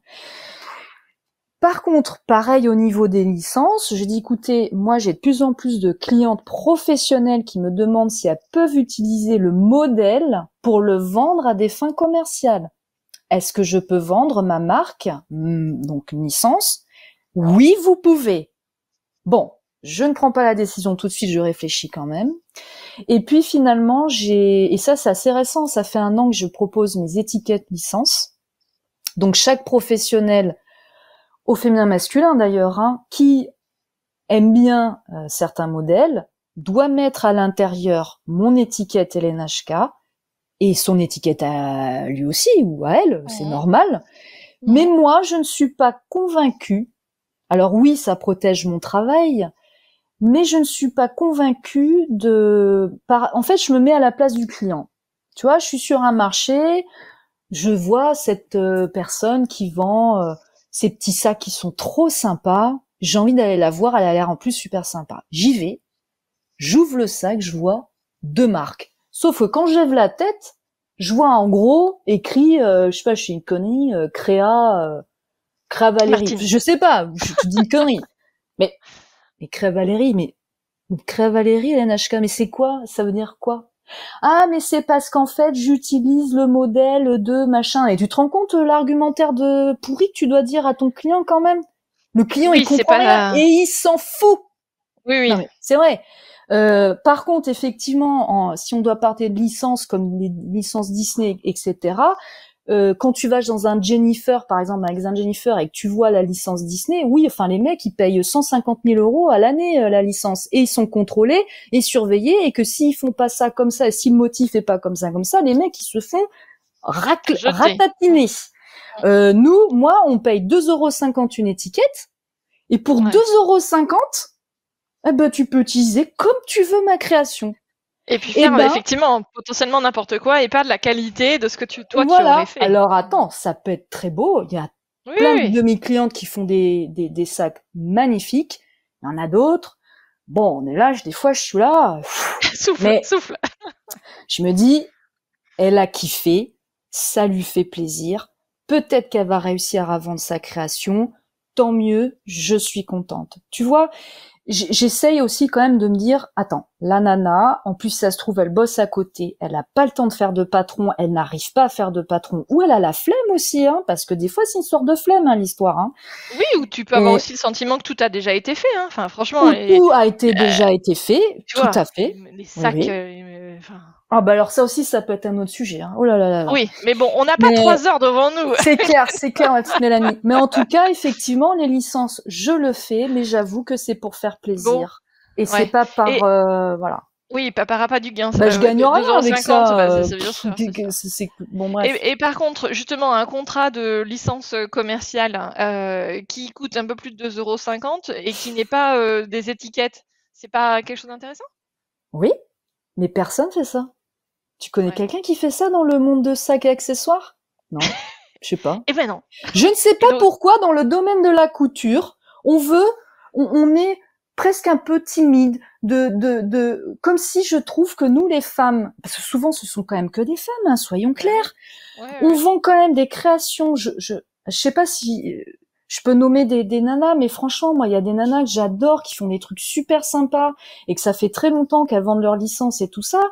Speaker 2: Par contre, pareil au niveau des licences, j'ai dit écoutez, moi j'ai de plus en plus de clientes professionnelles qui me demandent si elles peuvent utiliser le modèle pour le vendre à des fins commerciales. Est-ce que je peux vendre ma marque, hmm, donc licence Oui, vous pouvez. Bon, je ne prends pas la décision tout de suite, je réfléchis quand même. Et puis finalement, j'ai et ça c'est assez récent, ça fait un an que je propose mes étiquettes licence. Donc chaque professionnel au féminin masculin d'ailleurs hein, qui aime bien euh, certains modèles doit mettre à l'intérieur mon étiquette LNHK et son étiquette à lui aussi ou à elle, c'est normal. Mais moi, je ne suis pas convaincue alors oui, ça protège mon travail, mais je ne suis pas convaincue de. Par... En fait, je me mets à la place du client. Tu vois, je suis sur un marché, je vois cette euh, personne qui vend ces euh, petits sacs qui sont trop sympas. J'ai envie d'aller la voir, elle a l'air en plus super sympa. J'y vais, j'ouvre le sac, je vois deux marques. Sauf que quand j'ève la tête, je vois en gros écrit, euh, je sais pas, je suis une connie, Créa, euh, je sais pas, je te dis une connerie. Mais mais crève Valérie, mais crève Valérie, NHK, mais c'est quoi Ça veut dire quoi ah, mais c'est parce qu'en fait, j'utilise le modèle de machin. Et tu te rends compte euh, l'argumentaire de pourri que tu dois dire à ton client quand même Le client, il comprend et il s'en fout. Oui, oui. C'est vrai. Euh, par contre, effectivement, si on doit parler de licences comme les licences Disney, etc., euh, quand tu vas dans un Jennifer, par exemple, avec un Jennifer et que tu vois la licence Disney, oui, enfin les mecs, ils payent 150 000 euros à l'année euh, la licence et ils sont contrôlés et surveillés et que s'ils font pas ça comme ça, et si le motif est pas comme ça comme ça, les mecs ils se font ratatiner. Euh, nous, moi, on paye 2,50€ une étiquette et pour 2,50 euros, eh ben, tu peux utiliser comme tu veux ma création. Et puis eh faire euh, ben
Speaker 1: effectivement potentiellement n'importe quoi et pas de la qualité de ce que tu toi tu aurais fait. Alors
Speaker 2: attends, ça peut être très beau. Il y a plein de mes clientes qui font des, des, sacs magnifiques. Il y en a d'autres. Bon, on est là. des fois, je suis là. [laughs] souffle, souffle. [laughs] je me dis, elle a kiffé, ça lui fait plaisir. Peut-être qu'elle va réussir à vendre sa création. Tant mieux, je suis contente. Tu vois, j'essaye aussi quand même de me dire, attends, la nana, en plus ça se trouve, elle bosse à côté, elle n'a pas le temps de faire de patron, elle n'arrive pas à faire de patron, ou elle a la flemme aussi, hein, parce que des fois c'est une sorte de flemme hein, l'histoire. Hein. Oui,
Speaker 1: ou tu peux avoir aussi le sentiment que tout a déjà été fait, hein. enfin franchement. tout a
Speaker 2: été euh, déjà été fait, tout à fait. Les sacs, ah bah alors ça aussi, ça peut être un autre sujet. Hein. Oh là là là. Oui,
Speaker 1: mais bon, on n'a pas trois heures devant nous. [laughs] c'est clair, c'est
Speaker 2: clair, [laughs] Mélanie. Mais en tout cas, effectivement, les licences, je le fais, mais j'avoue que c'est pour faire plaisir. Et c'est pas par euh, voilà.
Speaker 1: Oui, par pas du gain. Ça bah, je gagne rien avec ça. et, par contre, justement, un contrat de licence commerciale euh, qui coûte un peu plus de euros et qui n'est pas euh, des étiquettes, c'est pas quelque chose d'intéressant
Speaker 2: Oui, mais personne fait ça. Tu connais quelqu'un qui fait ça dans le monde de sacs et accessoires Non, [laughs] je sais pas. Eh ben non. Je ne sais pas pourquoi dans le domaine de la couture, on veut, on, est presque un peu timide, de, de, de, comme si je trouve que nous les femmes, parce que souvent ce sont quand même que des femmes, hein, soyons bah clairs, on vend quand même des créations. Je, je, je sais pas si euh, je peux nommer des, des nanas, mais franchement, moi, il y a des nanas que j'adore, qui font des trucs super sympas et que ça fait très longtemps qu'elles vendent leur licence et tout ça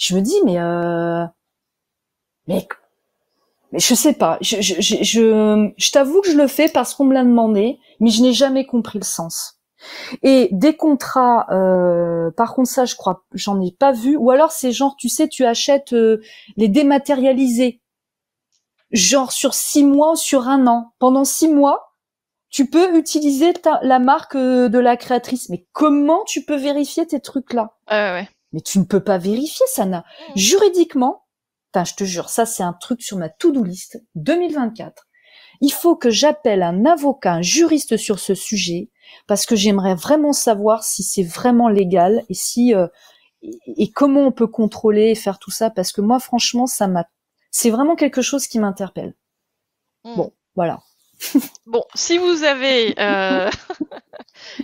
Speaker 2: je me dis mais euh, mais mais je sais pas. Je je je, je, t'avoue que je le fais parce qu'on me l'a demandé, mais je n'ai jamais compris le sens. Et des contrats, euh, par contre ça je crois, j'en ai pas vu. Ou alors c'est genre tu sais tu achètes euh, les dématérialisés, genre sur six mois, ou sur un an. Pendant six mois, tu peux utiliser la marque euh, de la créatrice. Mais comment tu peux vérifier tes trucs là ah ouais. Mais tu ne peux pas vérifier, Sana. Juridiquement, Enfin, je te jure, ça c'est un truc sur ma to-do list 2024. Il faut que j'appelle un avocat, un juriste sur ce sujet, parce que j'aimerais vraiment savoir si c'est vraiment légal et si euh, et comment on peut contrôler et faire tout ça, parce que moi franchement, ça m'a, c'est vraiment quelque chose qui m'interpelle. Hmm. Bon, voilà.
Speaker 1: bon, si vous avez euh, [laughs]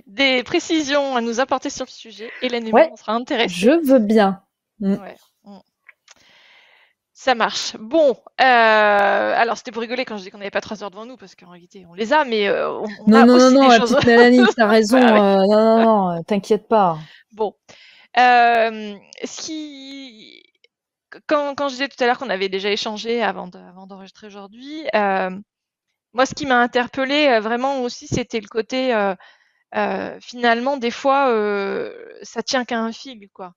Speaker 1: des précisions à nous apporter sur le sujet, Hélène et ouais, on sera intéressé Je
Speaker 2: veux bien. Mm. Mm.
Speaker 1: Ça marche. Bon, euh, alors c'était pour rigoler quand je dis qu'on n'avait pas trois heures devant nous, parce qu'en réalité, on les a, mais euh, on, a non, non, des non, euh, choses... petite t'as [laughs] raison. non,
Speaker 2: non, non, t'inquiète pas.
Speaker 1: Bon. ce qui... Quand, quand, je disais tout à l'heure qu'on avait déjà échangé avant d'enregistrer aujourd'hui, moi, ce qui m'a interpellé vraiment aussi, c'était le côté euh, finalement, des fois, euh, ça tient qu'à un film, quoi.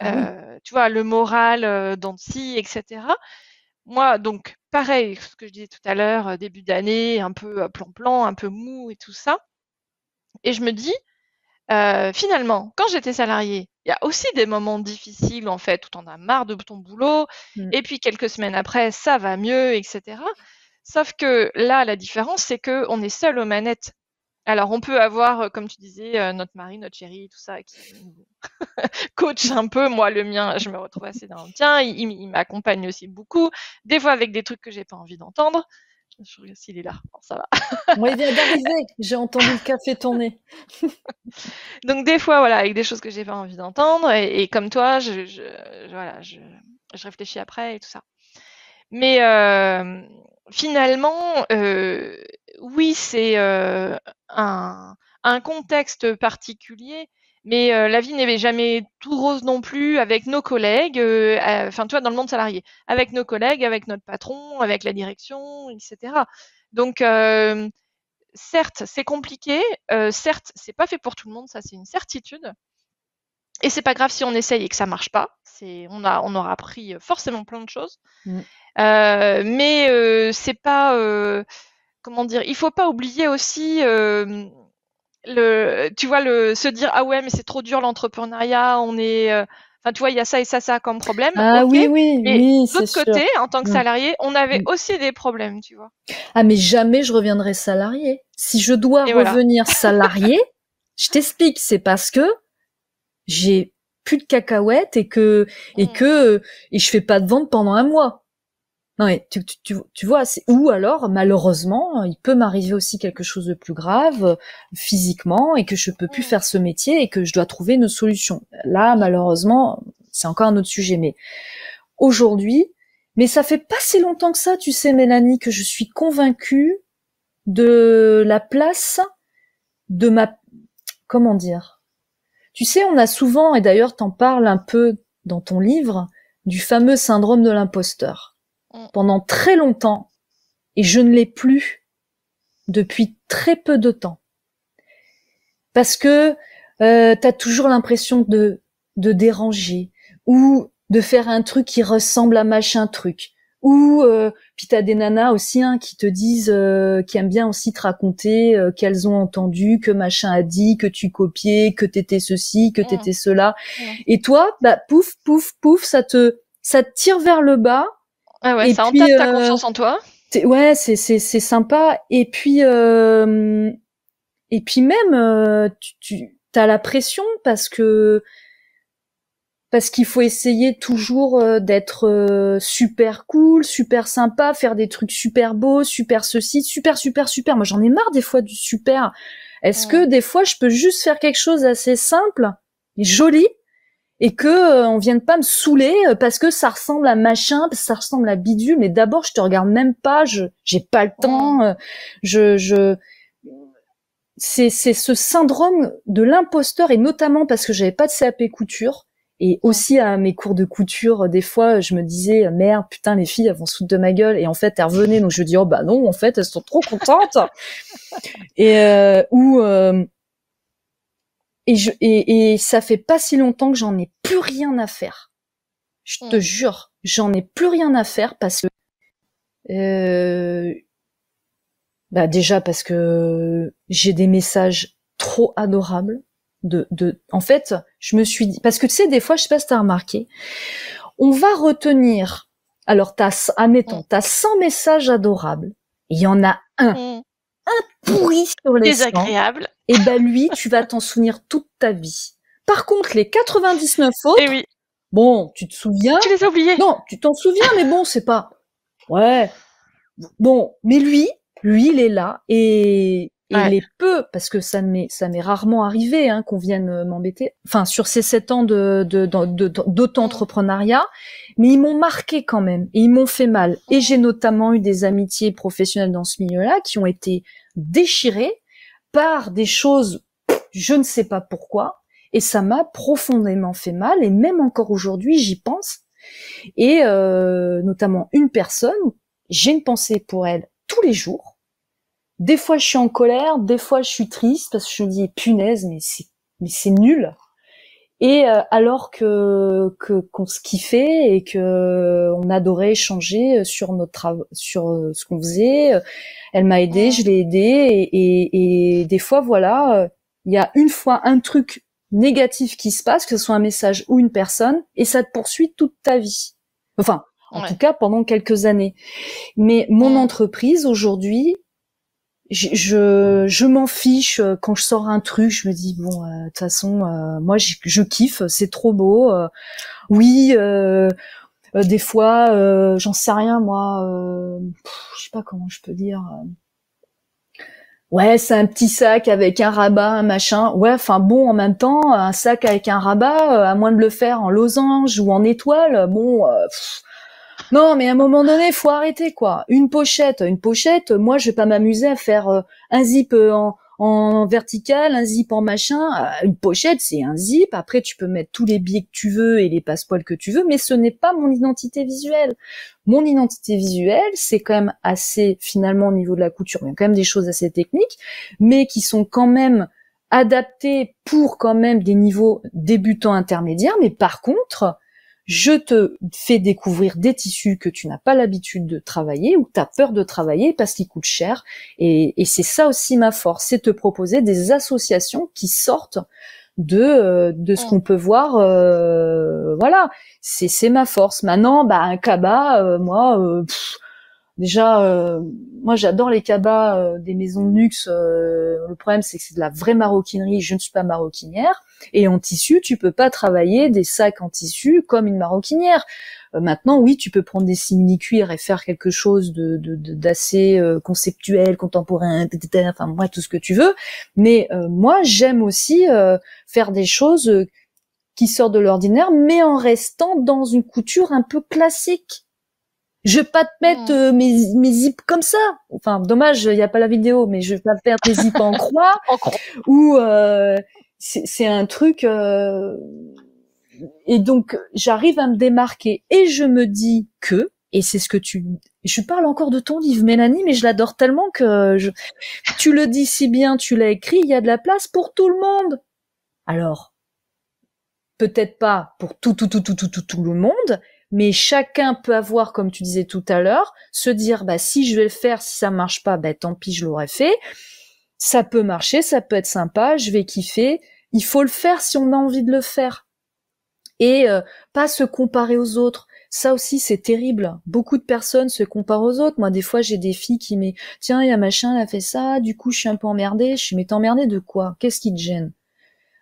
Speaker 1: Ah euh, tu vois, le moral d'Ancy, etc. Moi, donc, pareil, ce que je disais tout à l'heure, début d'année, un peu plan-plan, un peu mou et tout ça. Et je me dis, finalement, quand j'étais salariée, il y a aussi des moments difficiles en fait où t'en as marre de ton boulot, mmh. et puis quelques semaines après, ça va mieux, etc. Sauf que là, la différence, c'est qu'on est seul aux manettes. Alors, on peut avoir, euh, comme tu disais, euh, notre mari, notre chéri, tout ça, qui [laughs] coach un peu. Moi, le mien, je me retrouve assez dans le tien. Il, m'accompagne aussi beaucoup. Des fois, avec des trucs que j'ai pas envie d'entendre. Je regarde s'il est là. ça va. Moi, [laughs] il vient d'arriver. J'ai entendu le café tourner. [laughs] Donc, des fois, voilà, avec des choses que j'ai pas envie d'entendre. Et, comme toi, je, voilà, je, réfléchis après et tout ça. Mais euh, finalement, euh, oui, c'est euh, un, contexte particulier, mais euh, la vie n'est jamais tout rose non plus avec nos collègues, euh, enfin, toi, dans le monde salarié, avec nos collègues, avec notre patron, avec la direction, etc. Donc, certes, c'est compliqué, certes, c'est pas fait pour tout le monde, ça, c'est une certitude. Et c'est pas grave si on essaye et que ça marche pas. on, a, on aura appris forcément plein de choses. Mmh. mais c'est pas comment dire, il faut pas oublier aussi euh, le, tu vois, le se dire ah ouais mais c'est trop dur l'entrepreneuriat, on est, euh, enfin tu vois il y a ça et ça ça comme problème. Ah oui oui mais oui. De l'autre côté, en tant que mm. salarié, on avait mm. aussi des problèmes, tu vois.
Speaker 2: Ah mais jamais je reviendrai salarié. Si je dois revenir [laughs] salarié, je t'explique, c'est parce que j'ai plus de cacahuètes et que et mm. que et je fais pas de vente pendant un mois tu, vois, ou alors malheureusement, il peut m'arriver aussi quelque chose de plus grave physiquement et que je peux plus faire ce métier et que je dois trouver une solution. Là, malheureusement, c'est encore un autre sujet, mais aujourd'hui, mais ça fait pas si longtemps que ça, tu sais, Mélanie, que je suis convaincue de la place de ma comment dire Tu sais, on a souvent, et d'ailleurs t'en parles un peu dans ton livre, du fameux syndrome de l'imposteur. Mm. pendant très longtemps et je ne l'ai plus depuis très peu de temps. Parce que euh, tu as toujours l'impression de, de déranger ou de faire un truc qui ressemble à machin truc. Ou euh, puis t'as des nanas aussi hein, qui te disent, euh, qui aiment bien aussi te raconter euh, qu'elles ont entendu, que machin a dit, que tu copiais, que t'étais ceci, que mm. t'étais cela. Mm. Et toi, bah pouf, pouf, pouf, ça te, ça te tire vers le bas ah ouais, ça puis, entame ta euh, confiance en toi. Ouais, c'est c'est sympa. Et puis euh, et puis même euh, tu, tu t'as la pression parce que parce qu'il faut essayer toujours d'être super cool, super sympa, faire des trucs super beaux, super ceci, super super super. Moi, j'en ai marre des fois du super. Est-ce que des fois je peux juste faire quelque chose d'assez simple et joli et que euh, on vienne pas me saouler euh, parce que ça ressemble à machin, parce que ça ressemble à bidule. Mais d'abord, je te regarde même pas. Je j'ai pas le temps. Euh, je je c'est c'est ce syndrome de l'imposteur et notamment parce que j'avais pas de CAP couture. Et aussi à mes cours de couture, euh, des fois, je me disais merde, putain, les filles, elles vont se de ma gueule. Et en fait, elles revenaient, donc je dis oh bah non, en fait, elles sont trop contentes. et euh, ou et, je, et, ça fait pas si longtemps que j'en ai plus rien à faire. Je te hmm. jure, j'en ai plus rien à faire parce que euh, bah déjà parce que j'ai des messages trop adorables de, de en fait je me suis dit parce que tu sais des fois je sais pas si t'as remarqué on va retenir alors t'as admettons hmm. t'as 100 messages adorables il y en a un hmm. un pourri sur les désagréable et eh ben lui, tu vas t'en souvenir toute ta vie. Par contre, les 99 autres, et eh oui. bon, tu te souviens. Tu les as oubliés. Non, tu t'en souviens, mais bon, c'est pas. Ouais. Bon, mais lui, lui, il est là et, il est peu, parce que ça m'est ça m'est rarement arrivé hein, qu'on vienne euh, m'embêter. Enfin, sur ces sept ans de d'auto-entrepreneuriat, mais ils m'ont marqué quand même et ils m'ont fait mal. Et j'ai notamment eu des amitiés professionnelles dans ce milieu-là qui ont été déchirées par des choses, je ne sais pas pourquoi, et ça m'a profondément fait mal, et même encore aujourd'hui, j'y pense. Et euh, notamment une personne, j'ai une pensée pour elle tous les jours. Des fois, je suis en colère, des fois, je suis triste parce que je dis punaise, mais c'est mais c'est nul. Et euh, alors que qu'on se kiffait et que euh, on adorait échanger euh, sur notre sur ce qu'on faisait, elle m'a aidé, je l'ai aidé et, et, et, des fois voilà, il y a une fois un truc négatif qui se passe, que ce soit un message ou une personne, et ça te poursuit toute ta vie. Enfin, en tout cas pendant quelques années. Mais mon entreprise aujourd'hui, je, m'en fiche euh, quand je sors un truc, je me dis bon, euh, de toute façon, euh, moi je, kiffe, c'est trop beau. oui, des fois, j'en sais rien moi, je sais pas comment je peux dire. Ouais, c'est un petit sac avec un rabat, un machin. Ouais, enfin bon, en même temps, un sac avec un rabat, à moins de le faire en losange ou en étoile, bon, non, mais à un moment donné, faut arrêter quoi. Une pochette, une pochette. Moi, je vais pas m'amuser à faire euh, un zip euh, en, en vertical, un zip en machin. Euh, une pochette, c'est un zip. Après, tu peux mettre tous les billets que tu veux et les passepoils que tu veux, mais ce n'est pas mon identité visuelle. Mon identité visuelle, c'est quand même assez, finalement, au niveau de la couture, il y a quand même des choses assez techniques, mais qui sont quand même adaptées pour quand même des niveaux débutants intermédiaires. Mais par contre, je te fais découvrir des tissus que tu n'as pas l'habitude de travailler ou tu as peur de travailler parce qu'ils coûtent cher. Et, c'est ça aussi ma force, c'est te proposer des associations qui sortent de euh, de ce mm. qu'on peut voir euh, voilà c'est c'est ma force maintenant bah un cabas euh, moi déjà moi j'adore les cabas des maisons de luxe le problème c'est que c'est de la vraie maroquinerie je ne suis pas maroquinière et en tissu, tu peux pas travailler des sacs en tissu comme une maroquinière. Euh, maintenant, oui, tu peux prendre des simili cuir et faire quelque chose de d'assez de, euh, conceptuel, contemporain, enfin moi tout ce que tu veux. Mais euh, moi, j'aime aussi faire des choses qui sortent de l'ordinaire, mais en restant dans une couture un peu classique. Je vais pas te mettre hmm. mes, mes zips comme ça. Enfin, dommage, il n'y a pas la vidéo, mais je vais pas faire des zips en croix. [laughs] en croix. Ou c'est un truc. Euh, et donc j'arrive à me démarquer et je me dis que et c'est ce que tu je parle encore de ton livre Mélanie mais je l'adore tellement que tu le dis si bien tu l'as écrit il y a de la place pour tout le monde alors peut-être pas pour tout tout tout tout tout tout tout le monde mais chacun peut avoir comme tu disais tout à l'heure se dire bah si je vais le faire si ça marche pas bah tant pis je l'aurais fait ça peut marcher ça peut être sympa je vais kiffer il faut le faire si on a envie de le faire et euh, pas se comparer aux autres. Ça aussi, c'est terrible. Beaucoup de personnes se comparent aux autres. Moi, des fois, j'ai des filles qui me tiens, il y a machin, elle a fait ça. Du coup, je suis un peu emmerdée. Je suis mais de quoi Qu'est-ce qui te gêne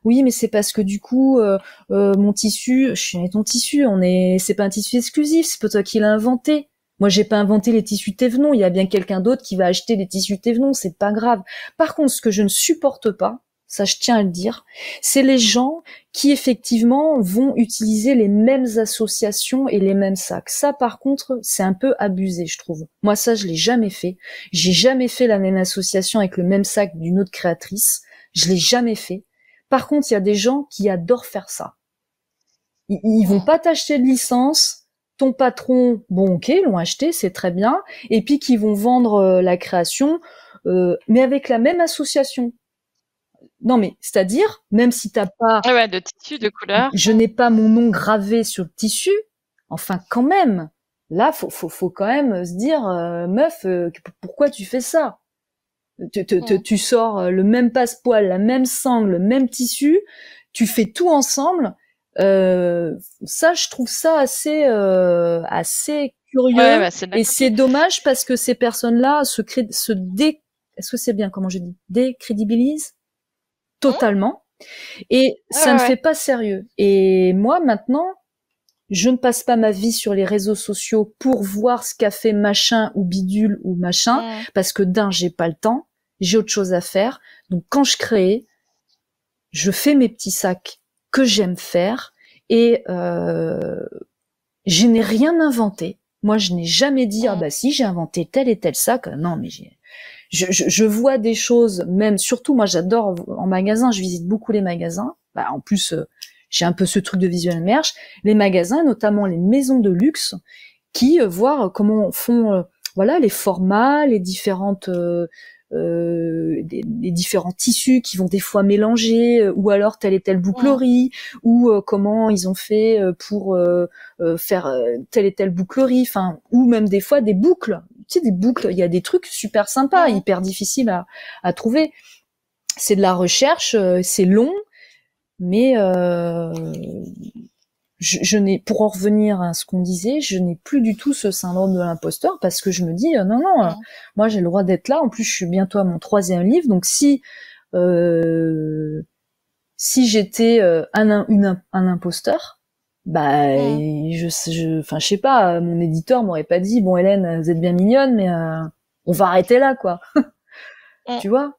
Speaker 2: oui, mais c'est parce que du coup, euh, euh, mon tissu, je suis ton tissu, on est, c'est pas un tissu exclusif, c'est pas toi qui l'as inventé. Moi, j'ai pas inventé les tissus Thévenon, Il y a bien quelqu'un d'autre qui va acheter des tissus Thévenon, C'est pas grave. Par contre, ce que je ne supporte pas, ça je tiens à le dire, c'est les gens qui effectivement vont utiliser les mêmes associations et les mêmes sacs. Ça par contre, c'est un peu abusé, je trouve. Moi ça je l'ai jamais fait. J'ai jamais fait la même association avec le même sac d'une autre créatrice. Je l'ai jamais fait. Par contre, il y a des gens qui adorent faire ça. Ils, vont pas t'acheter de licence, ton patron, bon ok, l'ont acheté, c'est très bien, et puis qui vont vendre euh, la création, euh, mais avec la même association. Non, mais c'est-à-dire, même si t'as pas ah ouais, de tissu, de couleur, je n'ai pas mon nom gravé sur le tissu. Enfin, quand même, là, faut faut, faut quand même se dire, euh, meuf, euh, pourquoi tu fais ça tu, tu tu sors euh, le même passepoil, la même sangle, le même tissu, tu fais tout ensemble. ça, je trouve ça assez assez curieux et c'est dommage parce que ces personnes-là se se est-ce que c'est bien comment je dis, décrédibilisent Hein totalement. Et ça ne fait pas sérieux. Et moi, maintenant, je ne passe pas ma vie sur les réseaux sociaux pour voir ce qu'a fait machin ou bidule ou machin, mmh. parce que d'un, j'ai pas le temps, j'ai autre chose à faire. Donc quand je crée, je fais mes petits sacs que j'aime faire et euh, je n'ai rien inventé. Moi, je n'ai jamais dit mmh. ah bah si j'ai inventé tel et tel sac. Non, mais j'ai je, vois des choses, même surtout moi j'adore en magasin, je visite beaucoup les magasins. Bah, en plus, euh, j'ai un peu ce truc de visuel merch. Les magasins, notamment les maisons de luxe, qui euh, voient euh, comment font voilà les formats, les différentes euh, des, différents tissus qui vont des fois mélanger, ou alors telle et telle bouclerie, ou comment ils ont fait pour faire telle et telle bouclerie, enfin, ou même des fois des boucles sais, des boucles, il y a des trucs super sympas, hyper difficiles à, trouver. C'est de la recherche, euh, c'est long, mais euh, je, n'ai, pour en revenir à ce qu'on disait, je n'ai plus du tout ce syndrome de l'imposteur parce que je me dis euh, non non, moi j'ai le droit d'être là. En plus, je suis bientôt à mon troisième livre, donc si si j'étais un, une, un imposteur, bah hmm. je je enfin je sais pas mon éditeur m'aurait pas dit bon Hélène vous êtes bien mignonne mais euh, on va arrêter là quoi [laughs] hmm. tu vois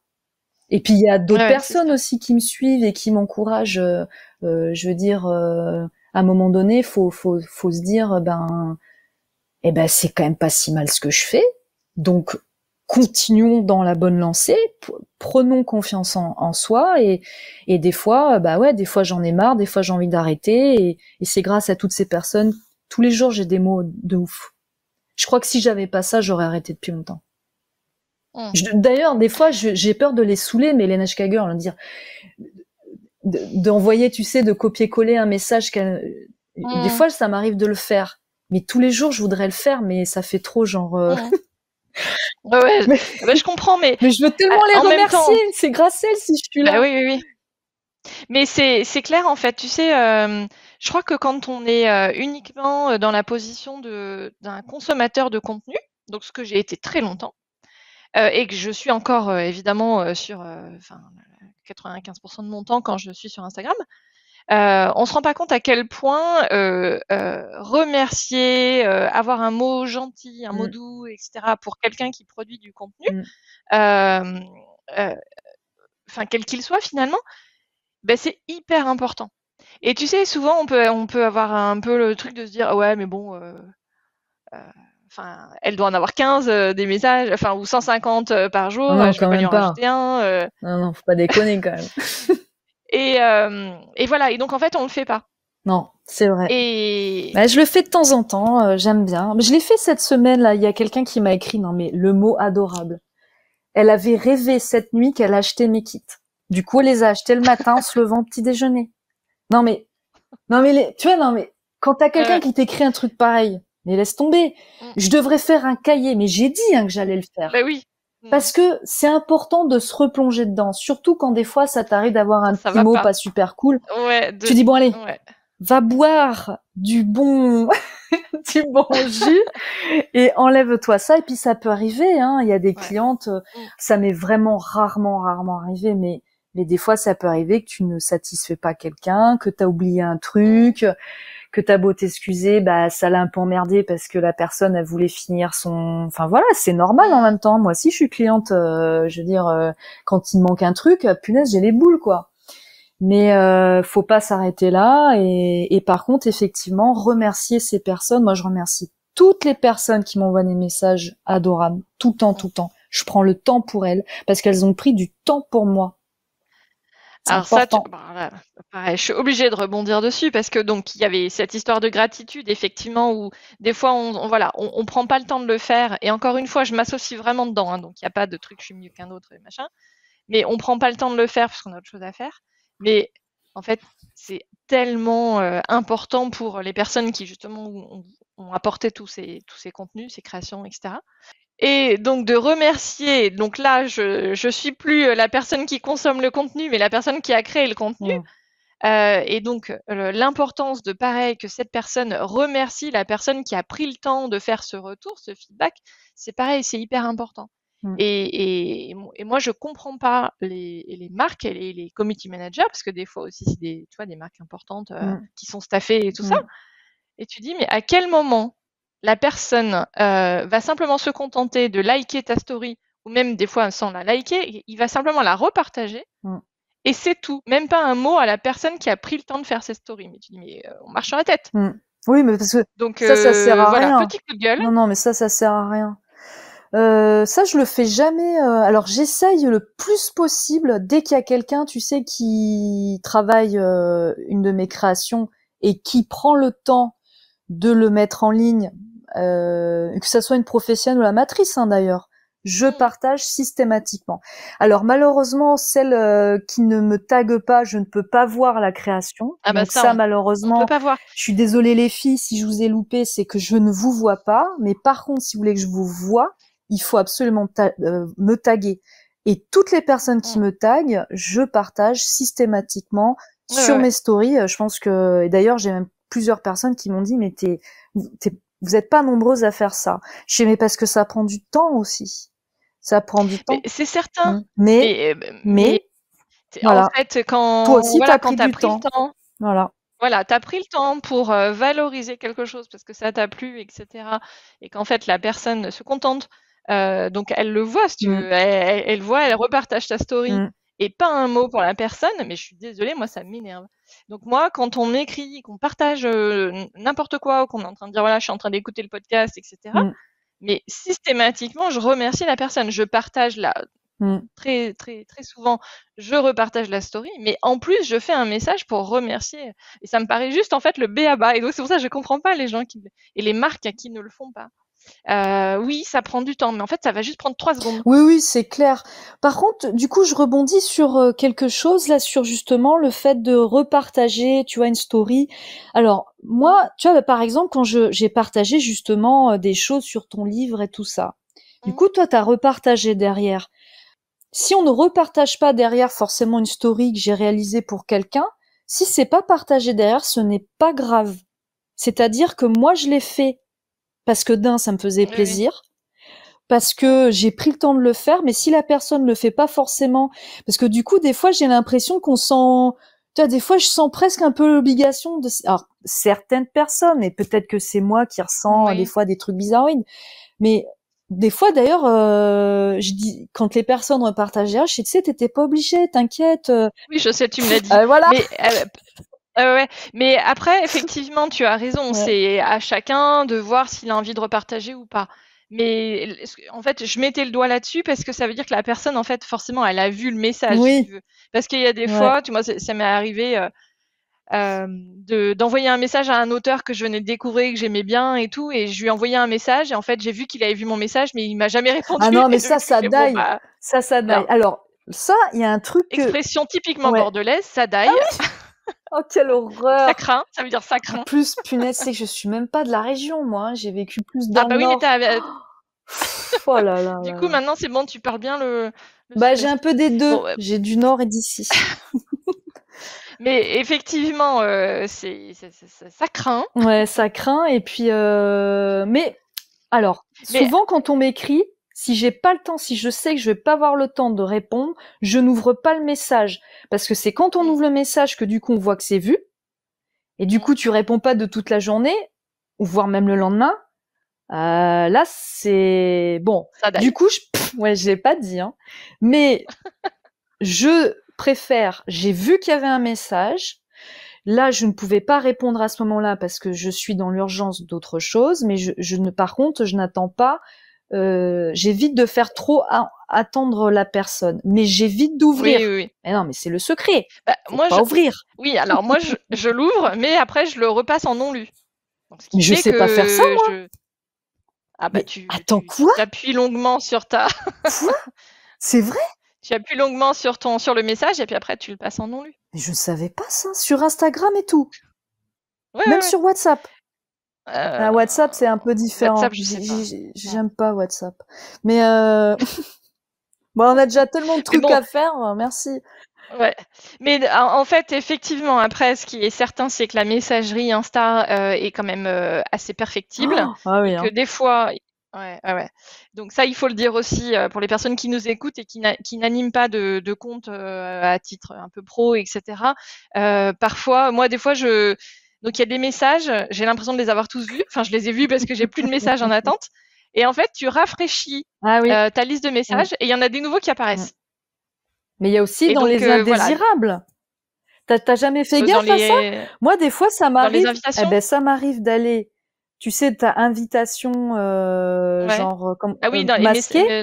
Speaker 2: et puis il y a d'autres personnes aussi qui me suivent et qui m'encouragent euh, euh, je veux dire à un moment donné faut faut faut se dire ben eh ben c'est quand même pas si mal ce que je fais donc continuons dans la bonne lancée, prenons confiance en, soi et, des fois, bah ouais, des fois j'en ai marre, des fois j'ai envie d'arrêter et, c'est grâce à toutes ces personnes. Tous les jours j'ai des mots de ouf. Je crois que si j'avais pas ça, j'aurais arrêté depuis longtemps. Mmh. D'ailleurs, des fois j'ai peur de les saouler, mais les on va dire d'envoyer, tu sais, de copier-coller un message. Mmh. Des fois, ça m'arrive de le faire. Mais tous les jours, je voudrais le faire, mais ça fait trop genre. Euh, [laughs] Ah bah, je comprends, mais. je veux tellement ah, les remercier, c'est grâce à elle si je suis là. Bah oui, oui, oui.
Speaker 1: Mais c'est clair, en fait, tu sais, euh, je crois que quand on est euh, uniquement euh, dans la position d'un consommateur de contenu, donc ce que j'ai été très longtemps, et que je suis encore évidemment sur 95% de mon temps quand je suis sur Instagram, euh, on se rend pas compte à quel point euh, euh, remercier, avoir un mot gentil, un mot mm. doux, etc. pour quelqu'un qui produit du contenu, mm. enfin quel qu'il soit finalement, ben, c'est hyper important. Et tu sais, souvent on peut on peut avoir un peu le truc de se dire ouais mais bon enfin, elle doit en avoir 15 des messages, enfin, ou 150 par jour. je peux pas lui en pas.
Speaker 2: un. Non, non, faut pas déconner quand même. [laughs]
Speaker 1: Euh, et, voilà. Et donc, en fait, on le fait pas.
Speaker 2: Non, c'est vrai. Et... Bah, je le fais de temps en temps, euh, j'aime bien. Je l'ai fait cette semaine, là, il y a quelqu'un qui m'a écrit, non mais le mot adorable. Elle avait rêvé cette nuit qu'elle achetait mes kits. Du coup, elle les a achetés le matin en se levant petit déjeuner. Non mais, non mais, les... tu vois, non mais, quand t'as quelqu'un qui t'écrit un truc pareil, mais laisse tomber. Mm. Je devrais faire un cahier, mais j'ai dit hein, que j'allais le faire. Bah oui. Parce mm. que c'est important de se replonger dedans, surtout quand des fois ça t'arrive d'avoir un petit mot pas. super cool. Ouais, Tu dis bon allez, va boire du bon [laughs] du bon [laughs] jus et enlève-toi ça et puis ça peut arriver. Hein. Il y a des clientes, euh, mm. ça m'est vraiment rarement rarement arrivé, mais mais des fois, ça peut arriver que tu ne satisfais pas quelqu'un, que tu as oublié un truc, que as beau t'excuser, bah ça l'a un peu emmerdé parce que la personne a voulait finir son. Enfin voilà, c'est normal en même temps. Moi si je suis cliente, euh, je veux dire, euh, quand il manque un truc, punaise j'ai les boules quoi. Mais euh, faut pas s'arrêter là et, et, par contre effectivement remercier ces personnes. Moi je remercie toutes les personnes qui m'envoient des messages adorables tout le temps, tout le temps. Je prends le temps pour elles parce qu'elles ont pris du temps pour moi. Alors ça, je suis
Speaker 1: obligée de rebondir dessus parce que donc il y avait cette histoire de gratitude effectivement où des fois on, ne voilà on, on, prend pas le temps de le faire et encore une fois je m'associe vraiment dedans hein, donc il n'y a pas de truc je suis mieux qu'un autre et machin mais on prend pas le temps de le faire parce qu'on a autre chose à faire mais en fait c'est tellement euh, important pour les personnes qui justement ont, apporté tous ces tous ces contenus ces créations etc et donc de remercier. Donc là, je je suis plus euh, la personne qui consomme le contenu, mais la personne qui a créé le contenu. Mm. Euh, et donc euh, l'importance de pareil que cette personne remercie la personne qui a pris le temps de faire ce retour, ce feedback, c'est pareil, c'est hyper important. Mm. Et, et, et, moi, je comprends pas les, les marques et les, community committee managers, parce que des fois aussi, c'est des, tu vois, des marques importantes euh, mm. qui sont staffées et tout ça. Et tu dis, mais à quel moment la personne euh, va simplement se contenter de liker ta story ou même des fois sans la liker, il va simplement la repartager. Mm. Et c'est tout, même pas un mot à la personne qui a pris le temps de faire ses stories. Mais tu dis, mais euh, on marche sur la tête.
Speaker 2: Mm. Oui, mais parce que Donc, ça, ça euh, sert à voilà, rien. Petit coup de gueule. Non, non, mais ça, ça sert à rien. ça, je le fais jamais. alors, j'essaye le plus possible dès qu'il y a quelqu'un, tu sais, qui travaille une de mes créations et qui prend le temps de le mettre en ligne euh, que ça soit une professionnelle ou la matrice hein, d'ailleurs. Je partage systématiquement. Alors malheureusement, celle euh, qui ne me tague pas, je ne peux pas voir la création. Ah bah ça, malheureusement, pas voir. je suis désolée les filles, si je vous ai loupé, c'est que je ne vous vois pas. Mais par contre, si vous voulez que je vous vois, il faut absolument euh, me taguer. Et toutes les personnes qui mm. me taguent, je partage systématiquement sur mes stories. Euh, je pense que, d'ailleurs, j'ai même plusieurs personnes qui m'ont dit, mais t'es vous n'êtes pas nombreuses à faire ça. Je sais, mais parce que ça prend du temps aussi. Ça prend du temps. C'est certain. Mm. Euh, mais, mais, en fait,
Speaker 1: quand toi aussi t'as pris, as pris le temps, voilà. Voilà, tu as pris le temps pour euh, valoriser quelque chose parce que ça t'a plu, etc. Et qu'en fait, la personne se contente. Euh, donc, elle le voit, si tu mm. veux. Elle, voit, elle repartage ta story. Mm. Et pas un mot pour la personne, mais je suis désolée, moi, ça m'énerve. Donc moi, quand on écrit, qu'on partage euh, n'importe quoi, qu'on est en train de dire voilà, je suis en train d'écouter le podcast, etc. Mm. Mais systématiquement, je remercie la personne. Je partage la mm. très très très souvent, je repartage la story, mais en plus, je fais un message pour remercier. Et ça me paraît juste en fait le B à bas. Et donc c'est pour ça que je comprends pas les gens qui et les marques qui ne le font pas. Euh, oui, ça prend du temps, mais en fait, ça va juste prendre trois secondes.
Speaker 2: Oui, oui, c'est clair. Par contre, du coup, je rebondis sur euh, quelque chose là, sur justement le fait de repartager, tu vois, une story. Alors, moi, tu vois, bah, par exemple, quand j'ai partagé justement euh, des choses sur ton livre et tout ça, du mmh. coup, toi, t'as repartagé derrière. Si on ne repartage pas derrière forcément une story que j'ai réalisée pour quelqu'un, si c'est pas partagé derrière, ce n'est pas grave. C'est-à-dire que moi, je l'ai fait parce que d'un, ça me faisait plaisir. Parce que j'ai pris le temps de le faire, mais si la personne ne le fait pas forcément, parce que du coup, des fois, j'ai l'impression qu'on sent, tu vois, des fois, je sens presque un peu l'obligation de, alors, certaines personnes, et peut-être que c'est moi qui ressens des fois des trucs bizarroïdes, mais des fois, d'ailleurs, euh, je dis quand les personnes repartagent, ah, je dis, tu sais, t'étais pas obligée, t'inquiète. Euh,
Speaker 1: oui, je sais, tu me l'as dit. Euh, voilà. Ah mais après, [laughs] effectivement, tu as raison. C'est à chacun de voir s'il a envie de repartager ou pas. Mais en fait, je mettais le doigt là-dessus parce que ça veut dire que la personne, en fait, forcément, elle a vu le message. Oui. parce qu'il y a des fois, tu ça m'est arrivé euh, euh, d'envoyer un message à un auteur que je venais de découvrir, que j'aimais bien et tout, et je lui ai envoyé un message. Et en fait, j'ai vu qu'il avait vu mon message, mais il m'a jamais ah répondu. Ah non, [laughs] mais bah, ça, ça, daille. ça, ça daille. Alors,
Speaker 2: ça, il y a un truc. Expression
Speaker 1: typiquement bordelaise,
Speaker 2: ça daille. Ah [laughs] [laughs] oh, quelle horreur Ça craint, ça veut dire ça craint. En plus, punaise, c'est que je suis même pas de la région, moi. Hein. J'ai vécu plus d'un Ah bah oui, mais euh, oh là là [laughs] du coup,
Speaker 1: maintenant, c'est bon, tu parles bien le...
Speaker 2: bah, j'ai un peu des deux. J'ai du nord et d'ici.
Speaker 1: [laughs] mais effectivement, ça euh,
Speaker 2: craint. Ouais, ça craint. Et puis... Euh, mais, alors, souvent, quand on m'écrit, si j'ai pas le temps, si je sais que je vais pas avoir le temps de répondre, je n'ouvre pas le message. Parce que c'est quand on ouvre le message que du coup on voit que c'est vu. Et du coup tu réponds pas de toute la journée, ou voire même le lendemain. Euh, là c'est bon. du coup je, ouais, j'ai pas dit. Hein. Mais [laughs] je préfère. J'ai vu qu'il y avait un message. Là, je ne pouvais pas répondre à ce moment-là parce que je suis dans l'urgence d'autre chose, mais je, je, ne, par contre, je n'attends pas euh, j'évite de faire trop attendre la personne, mais j'évite d'ouvrir. Oui, Mais non, mais c'est le secret. Bah, moi, ouvrir. Oui, alors moi je, l'ouvre, mais après je le repasse en non lu. je sais pas faire ça. Moi.
Speaker 1: Ah bah tu. Attends quoi longuement sur ta. [laughs] c'est vrai tu appuies longuement sur ton sur le message et puis après tu le passes en non lu.
Speaker 2: Mais je ne savais pas ça sur Instagram et tout. Même sur WhatsApp. Euh, ah, WhatsApp, c'est un peu différent. J'aime pas WhatsApp. Mais euh, [laughs] on a déjà tellement de trucs à faire. Hein, merci.
Speaker 1: Ouais. Mais en fait, effectivement, après, ce qui est certain, c'est que la messagerie Insta euh, est quand même assez perfectible. Ah, ah que hein. des fois. Ouais, Donc ça, il faut le dire aussi pour les personnes qui nous écoutent et qui n'animent pas de, de compte à titre un peu pro, etc. parfois, moi, des fois, je, donc il y a des messages, j'ai l'impression de les avoir tous vus. Enfin, je les ai vus parce que j'ai plus de messages en [laughs] attente. Et en fait, tu rafraîchis ah euh, ta liste de messages et il y en a des nouveaux qui apparaissent. Mm.
Speaker 2: Mais il y a aussi dans les euh, indésirables. T'as jamais fait gaffe à ça Moi, des fois, ça m'arrive. Eh ben, ça m'arrive d'aller. Tu sais, ta invitation, euh, genre euh, comme ah oui, dans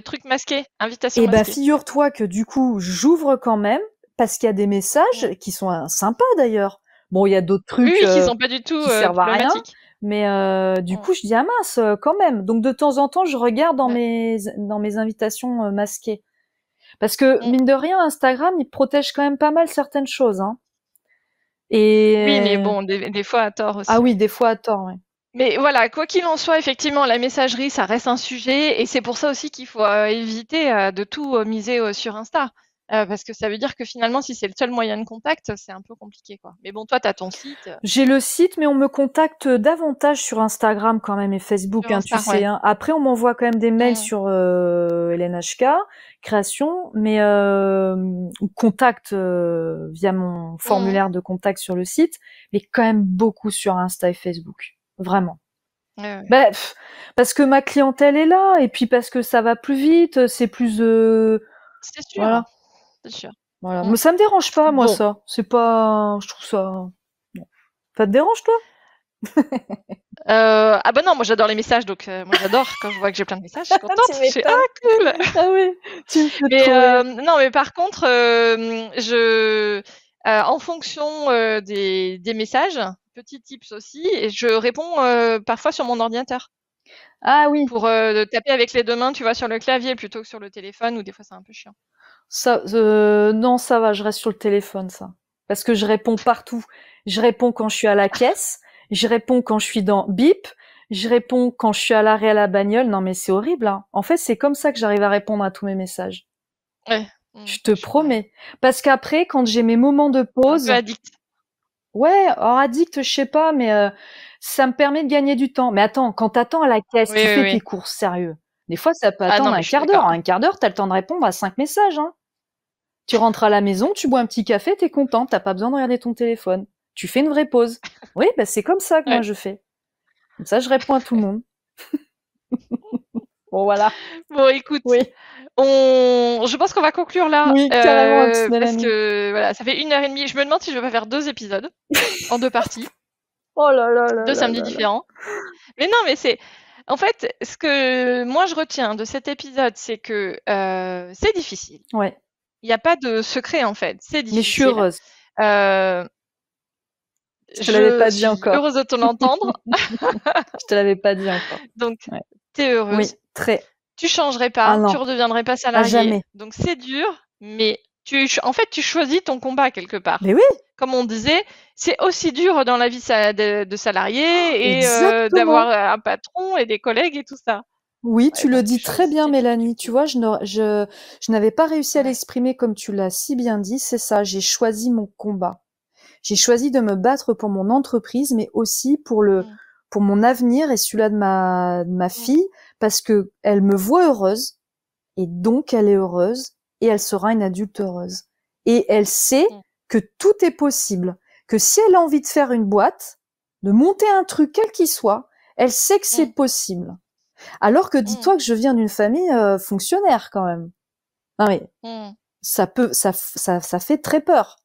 Speaker 1: truc masqué, invitation. Et eh ben, bah,
Speaker 2: figure-toi que du coup, j'ouvre quand même parce qu'il y a des messages mm. qui sont sympas d'ailleurs Bon, il y a d'autres trucs qui euh, sont pas du tout euh, servent à rien. Mais euh, du coup, je dis à ah mince, quand même. Donc de temps en temps, je regarde dans mes dans mes invitations masquées, parce que mm. mine de rien, Instagram, il protège quand même pas mal certaines choses. Hein. Et oui, mais bon,
Speaker 1: des, fois à tort aussi. Ah oui,
Speaker 2: des fois à tort. oui.
Speaker 1: Mais voilà, quoi qu'il en soit, effectivement, la messagerie, ça reste un sujet, et c'est pour ça aussi qu'il faut éviter de tout miser sur Insta. Euh, parce que ça veut dire que finalement, si c'est le seul moyen de contact, c'est un peu compliqué, quoi. Mais bon, toi, tu as
Speaker 2: ton site. J'ai le site, mais on me contacte davantage sur Instagram quand même et Facebook, hein, tu hein. Après, on m'envoie quand même des mails mm. sur euh, LNHK création, mais euh, contact euh, via mon formulaire mm. de contact sur le site, mais quand même beaucoup sur Insta et Facebook, vraiment. Bah, parce que ma clientèle est là et puis parce que ça va plus vite, c'est plus. C'est c'est Voilà. Mm. Mais ça me dérange pas, moi, ça. C'est pas. Je trouve ça. Ça te dérange, toi
Speaker 1: [laughs] euh, ah bah non, moi j'adore les messages, donc euh, moi j'adore quand je vois que j'ai plein de messages, je suis [laughs] ah cool. ah oui. Euh, non, mais par contre, je, en fonction des, messages, petit tips aussi, je réponds parfois sur mon ordinateur. Ah oui. Pour taper avec les deux mains, tu vois, sur le clavier plutôt que sur le téléphone, ou des fois c'est un peu chiant.
Speaker 2: Ça, euh, non, ça va, je reste sur le téléphone, ça. Parce que je réponds partout. Je réponds quand je suis à la caisse, je réponds quand je suis dans bip, je réponds quand je suis à l'arrêt à la bagnole. Non, mais c'est horrible. Hein. En fait, c'est comme ça que j'arrive à répondre à tous mes messages. Ouais. Mmh, je te promets. Parce qu'après, quand j'ai mes moments de pause. Ouais, or addict, je sais pas, mais euh, ça me permet de gagner du temps. Mais attends, quand t'attends à la caisse, tu fais courses, sérieux. Des fois, ça peut ah attendre un, quart d'heure. Un quart d'heure, t'as le temps de répondre à cinq messages. Hein. Tu rentres à la maison, tu bois un petit café, t'es content, t'as pas besoin de regarder ton téléphone. Tu fais une vraie pause. Oui, bah, c'est comme ça que moi je fais. Comme ça, je réponds à tout le monde.
Speaker 1: [laughs] bon, voilà. Bon, écoute. Je pense qu'on va conclure là. Oui, euh, carrément, parce que voilà, ça fait une heure et demie. Je me demande si je vais pas faire deux épisodes [laughs] en deux parties. Oh là là là. Deux samedis différents. Mais non, mais c'est. En fait, ce que moi je retiens de cet épisode, c'est que euh, c'est difficile. Ouais. Il n'y a pas de secret en fait. C'est difficile. Mais je suis heureuse. Euh,
Speaker 2: je te l'avais pas dit encore. Heureuse de t'en entendre. [laughs] je ne te l'avais pas dit encore.
Speaker 1: Donc, tu es heureuse. Oui, très. Tu changerais pas, ah Tu ne redeviendrais pas ah, salarié. jamais. Donc c'est dur, mais tu, en fait, tu choisis ton combat quelque part. Mais oui. Comme on disait, c'est aussi dur dans la vie de, salarié et euh, d'avoir euh, un patron et des collègues et tout ça.
Speaker 2: Oui, tu le dis très bien, Mélanie. Tu vois, je, n'avais pas réussi à l'exprimer comme tu l'as si bien dit. C'est ça, j'ai choisi mon combat. J'ai choisi de me battre pour mon entreprise, mais aussi pour le, pour mon avenir et celui-là de ma, fille, parce que elle me voit heureuse, et donc elle est heureuse, et elle sera une adulte heureuse. Et elle sait que tout est possible, que si elle a envie de faire une boîte, de monter un truc quel qu'il soit, elle sait que c'est possible. Alors que mmh. dis-toi que je viens d'une famille euh, fonctionnaire quand même. Non mais mmh. ça peut, ça, ça, ça, fait très peur.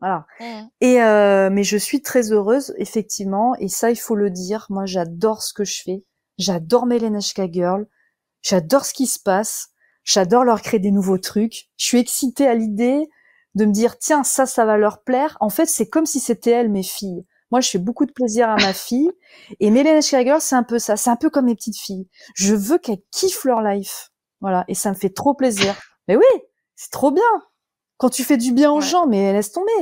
Speaker 2: Voilà. Mmh. Et euh, mais je suis très heureuse effectivement et ça il faut le dire. Moi j'adore ce que je fais. J'adore Nashka Girl. J'adore ce qui se passe. J'adore leur créer des nouveaux trucs. Je suis excitée à l'idée de me dire tiens ça ça va leur plaire. En fait c'est comme si c'était elles mes filles. Moi, je fais beaucoup de plaisir à ma fille. Et Mélène Schrager, c'est un peu ça. C'est un peu comme mes petites filles. Je veux qu'elles kiffent leur life. Voilà. Et ça me fait trop plaisir. Mais oui, c'est trop bien. Quand tu fais du bien aux gens, mais laisse tomber.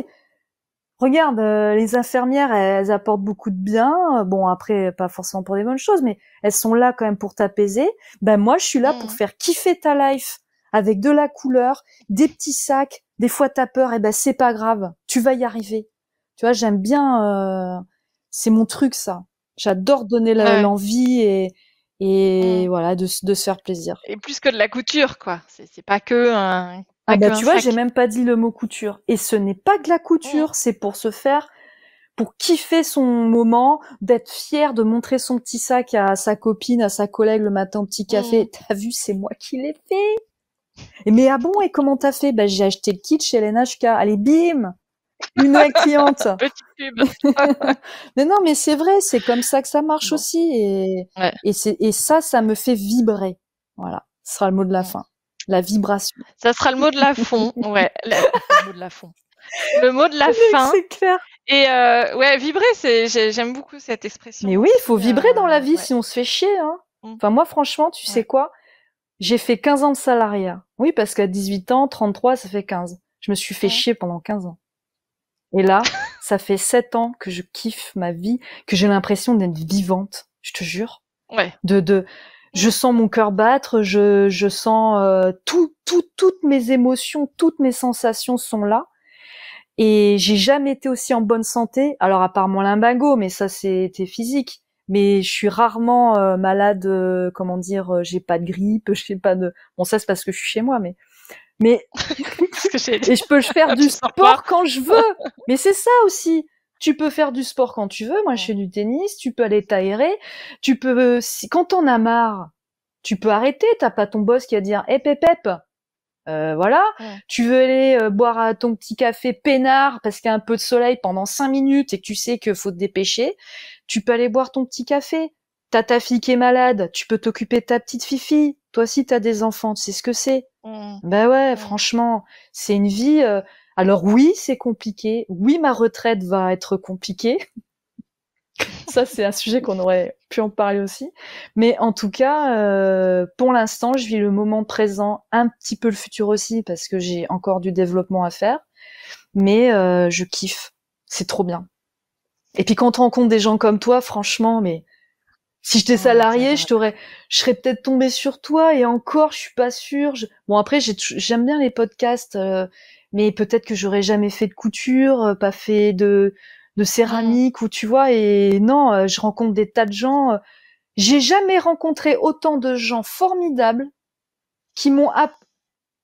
Speaker 2: Regarde, euh, les infirmières, elles, apportent beaucoup de bien. Bon, après, pas forcément pour des bonnes choses, mais elles sont là quand même pour t'apaiser. Ben moi, je suis là pour mmh. faire kiffer ta life avec de la couleur, des petits sacs. Des fois, t'as peur, et eh ben c'est pas grave, tu vas y arriver. Tu vois, j'aime bien. Euh, c'est mon truc, ça. J'adore donner l'envie et, et mm. voilà, de, se faire plaisir. Et
Speaker 1: plus que de la couture, quoi. C'est
Speaker 2: pas que un. ah bah, tu vois, j'ai même pas dit le mot couture. Et ce n'est pas de la couture, mm. c'est pour se faire pour kiffer son moment, d'être fier de montrer son petit sac à sa copine, à sa collègue le matin au petit café. Mm. T'as vu, c'est moi qui l'ai fait. Et mais ah bon, et comment t'as fait? Bah, j'ai acheté le kit chez LNHK. Allez, bim! une [laughs] tube [laughs] mais non, mais c'est vrai, c'est comme ça que ça marche aussi. Et, et, ça, ça me fait vibrer. Voilà, ce sera le mot de la fin. La vibration. Ça sera le mot de la fond. [laughs] ouais, le mot de la fond. Le mot de la fin. C'est clair.
Speaker 1: Et euh, ouais, vibrer, c'est, j'aime beaucoup cette expression.
Speaker 2: Mais oui, il faut vibrer dans la euh, vie si on se fait chier. Hein. Mmh. Enfin, moi, franchement, tu sais quoi J'ai fait 15 ans de salariat. Oui, parce qu'à 18 ans, 33, ça fait 15. Je me suis fait chier pendant 15 ans. Et là, ça fait sept ans que je kiffe ma vie, que j'ai l'impression d'être vivante, je te jure. Ouais. De, de, je sens mon cœur battre, je, je sens euh, tout, toutes mes émotions, toutes mes sensations sont là. Et j'ai jamais été aussi en bonne santé. Alors à part mon limbago, mais ça c'était physique. Mais je suis rarement euh, malade, euh, comment dire, j'ai pas de grippe, [laughs] je fais pas de. Bon ça c'est parce que je suis chez moi, mais mais [laughs]
Speaker 1: je peux faire [laughs] ah, du sport
Speaker 2: quand je veux. Mais c'est ça aussi. Tu peux faire du sport quand tu veux. Moi, je fais du tennis. Tu peux aller t'aérer. Tu peux, si, quand t'en as marre, tu peux arrêter. T'as pas ton boss qui va dire, hé, eh, euh, voilà. Tu veux aller euh, boire ton petit café peinard parce qu'il y a un peu de soleil pendant cinq minutes et que tu sais qu'il faut te dépêcher. Tu peux aller boire ton petit café. T'as ta fille qui est malade. Tu peux t'occuper de ta petite fifi. Toi si tu as des enfants, tu sais ce que c'est. Ben ouais, mmh. franchement, c'est une vie. Euh, alors oui, c'est compliqué. Oui, ma retraite va être compliquée. [laughs] Ça, c'est un sujet qu'on aurait pu en parler aussi. Mais en tout cas, euh, pour l'instant, je vis le moment présent, un petit peu le futur aussi, parce que j'ai encore du développement à faire. Mais euh, je kiffe. C'est trop bien. Et puis quand on rencontre des gens comme toi, franchement, mais si j'étais ah, salarié, je t'aurais, je serais peut-être tombée sur toi et encore, je suis pas sûre. Bon après, j'aime bien les podcasts, euh, mais peut-être que j'aurais jamais fait de couture, euh, pas fait de de céramique ou tu vois. Et non, euh, je rencontre des tas de gens. J'ai jamais rencontré autant de gens formidables qui m'ont app...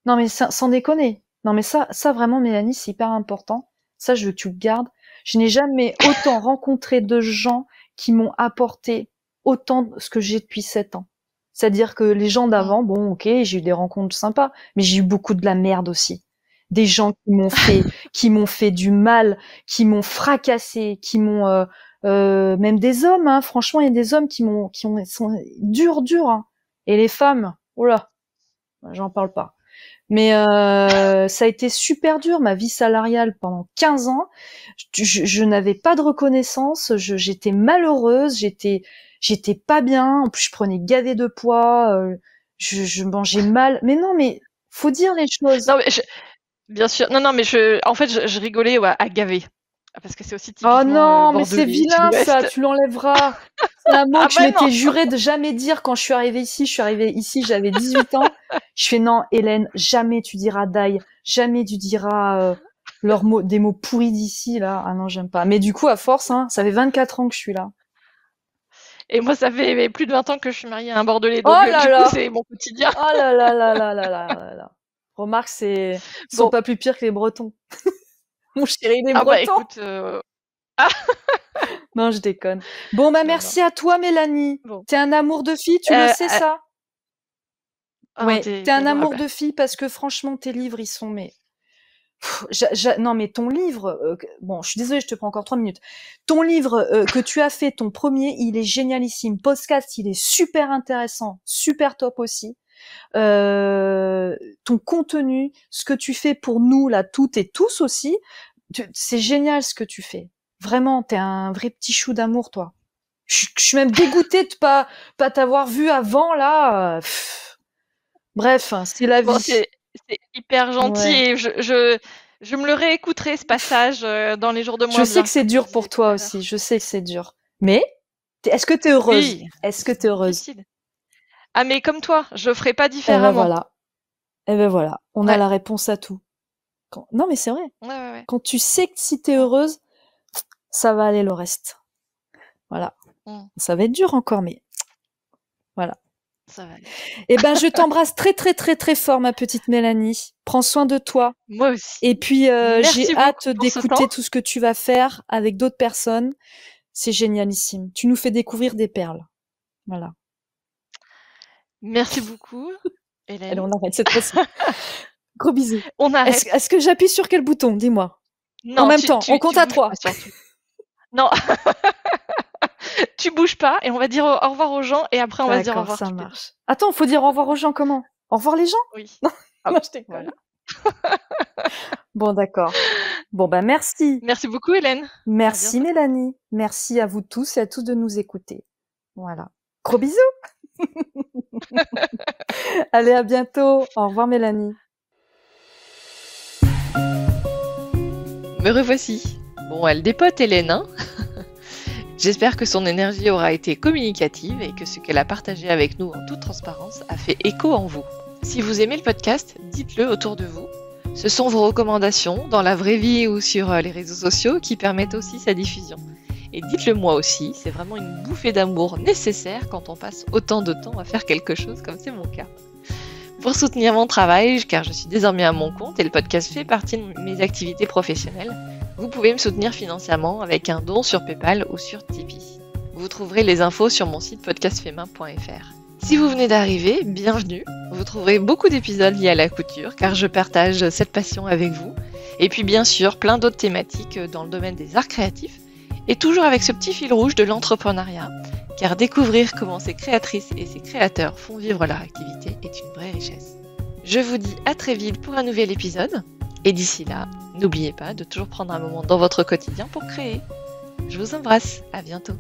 Speaker 2: non mais sans déconner. Non mais ça, ça vraiment, Mélanie, c'est hyper important. Ça, je veux que tu le gardes. Je n'ai jamais autant rencontré de gens qui m'ont apporté autant ce que j'ai depuis sept ans. C'est-à-dire que les gens d'avant, mm. bon, ok, j'ai eu des rencontres sympas, mais j'ai eu beaucoup de la merde aussi. Des gens qui m'ont [laughs] fait, qui m'ont fait du mal, qui m'ont fracassé, qui m'ont, euh, euh, même des hommes, hein, franchement, il y a des hommes qui m'ont, qui ont, sont durs, durs. Hein. Et les femmes, oh là, j'en parle pas. Mais euh, ça a été super dur, ma vie salariale pendant 15 ans. Je, je n'avais pas de reconnaissance, j'étais malheureuse, j'étais j'étais pas bien. En plus, je prenais gavé de poids. Euh, je, je, mangeais mal. Mais non, mais faut dire les choses. Non, mais
Speaker 1: Bien sûr. Non, non, mais je, en fait, je, rigolais ouais, à gavé, ah, Parce que c'est aussi Oh non, euh, mais c'est vilain ça, tu
Speaker 2: l'enlèveras. c'est un [laughs] mot ah que je bah m'étais juré de jamais dire quand je suis arrivée ici. Je suis arrivée ici, j'avais 18 ans. Je fais non, Hélène, jamais tu diras die, jamais tu diras euh, leurs mots, des mots pourris d'ici là. Ah non, j'aime pas. Mais du coup, à force, hein, ça fait 24 ans que je suis là.
Speaker 1: Et moi, ça fait plus de 20 ans que je suis mariée à un Bordelais. Donc, oh euh, c'est mon quotidien. Oh là là là là là
Speaker 2: là là Remarque, c'est sont pas plus pires que les Bretons. [laughs] mon chéri, les ah bah, Bretons. écoute,
Speaker 1: euh, ah.
Speaker 2: [laughs] non, je déconne. Bon, bah merci à toi, Mélanie. T'es un amour de fille, tu le euh, sais ça. t'es un ah amour bah. de fille parce que franchement, tes livres, ils sont mais non mais ton livre, euh, bon, je suis désolée, je te prends encore trois minutes. Ton livre euh, que tu as fait, ton premier, il est génialissime. Podcast, il est super intéressant, super top aussi. Euh, ton contenu, ce que tu fais pour nous là, toutes et tous aussi, c'est génial ce que tu fais. Vraiment, t'es un vrai petit chou d'amour, toi. Je, suis même dégoûtée de pas pas t'avoir vu avant là. Bref, hein, c'est la vie
Speaker 1: c'est hyper gentil je, je, je, me le réécouterai ce passage euh, dans les jours de moi. Je sais que c'est
Speaker 2: dur pour toi aussi, je sais que c'est dur. Mais est-ce que tu es heureuse Est-ce que tu es heureuse
Speaker 1: Ah mais comme toi, je ferai pas eh ben différemment. Et ben voilà.
Speaker 2: Et eh ben voilà, on a la réponse à tout. Non mais c'est vrai. Quand tu sais que si tu es heureuse, ça va aller le reste. Voilà. Mmh. Ça va être dur encore mais voilà et eh ben, je t'embrasse très, très, très, très fort, ma petite Mélanie. Prends soin de toi. Moi aussi. Et puis, euh, j'ai hâte d'écouter tout ce que tu vas faire avec d'autres personnes. C'est génialissime. Tu nous fais découvrir des perles. Voilà. Merci beaucoup. Hélène. Allez, on arrête cette fois-ci [laughs] Gros bisous. On arrête. Est-ce, que j'appuie sur quel bouton Dis-moi. en même temps, on compte à trois.
Speaker 1: Non. [laughs] [laughs] tu bouges pas et on va dire au, revoir aux gens et après on va dire au revoir. Ça
Speaker 2: marche. Attends, faut dire au revoir aux gens comment Au revoir les gens Oui. Ah
Speaker 1: [laughs]
Speaker 2: bon, d'accord. Bon, ben merci. Merci beaucoup, Hélène. Merci, Mélanie. Merci à vous tous et à tous de nous écouter. Voilà. Gros bisous. [laughs] Allez, à bientôt. Au revoir, Mélanie.
Speaker 1: Me revoici. Bon, elle dépote, Hélène, hein J'espère que son énergie aura été communicative et que ce qu'elle a partagé avec nous en toute transparence a fait écho en vous. Si vous aimez le podcast, dites-le autour de vous. Ce sont vos recommandations dans la vraie vie ou sur euh, les réseaux sociaux qui permettent aussi sa diffusion. Et dites-le moi aussi, c'est vraiment une bouffée d'amour nécessaire quand on passe autant de temps à faire quelque chose comme c'est mon cas. Pour soutenir mon travail, car je suis désormais à mon compte et le podcast fait partie de mes activités professionnelles, vous pouvez me soutenir financièrement avec un don sur PayPal ou sur Tipeee.
Speaker 2: Vous trouverez les
Speaker 1: infos sur mon site podcastfemin.fr. Si vous venez d'arriver, bienvenue. Vous trouverez beaucoup d'épisodes liés à la couture car je partage cette passion avec vous. Et puis bien sûr, plein d'autres thématiques dans le domaine des arts créatifs. Et toujours avec ce petit fil rouge de l'entrepreneuriat, car découvrir comment ces créatrices et ces créateurs font vivre leur activité est une vraie richesse. Je vous dis à très vite pour un nouvel épisode. Et d'ici là, n'oubliez pas de toujours prendre un moment dans votre quotidien pour créer. Je vous embrasse, à bientôt.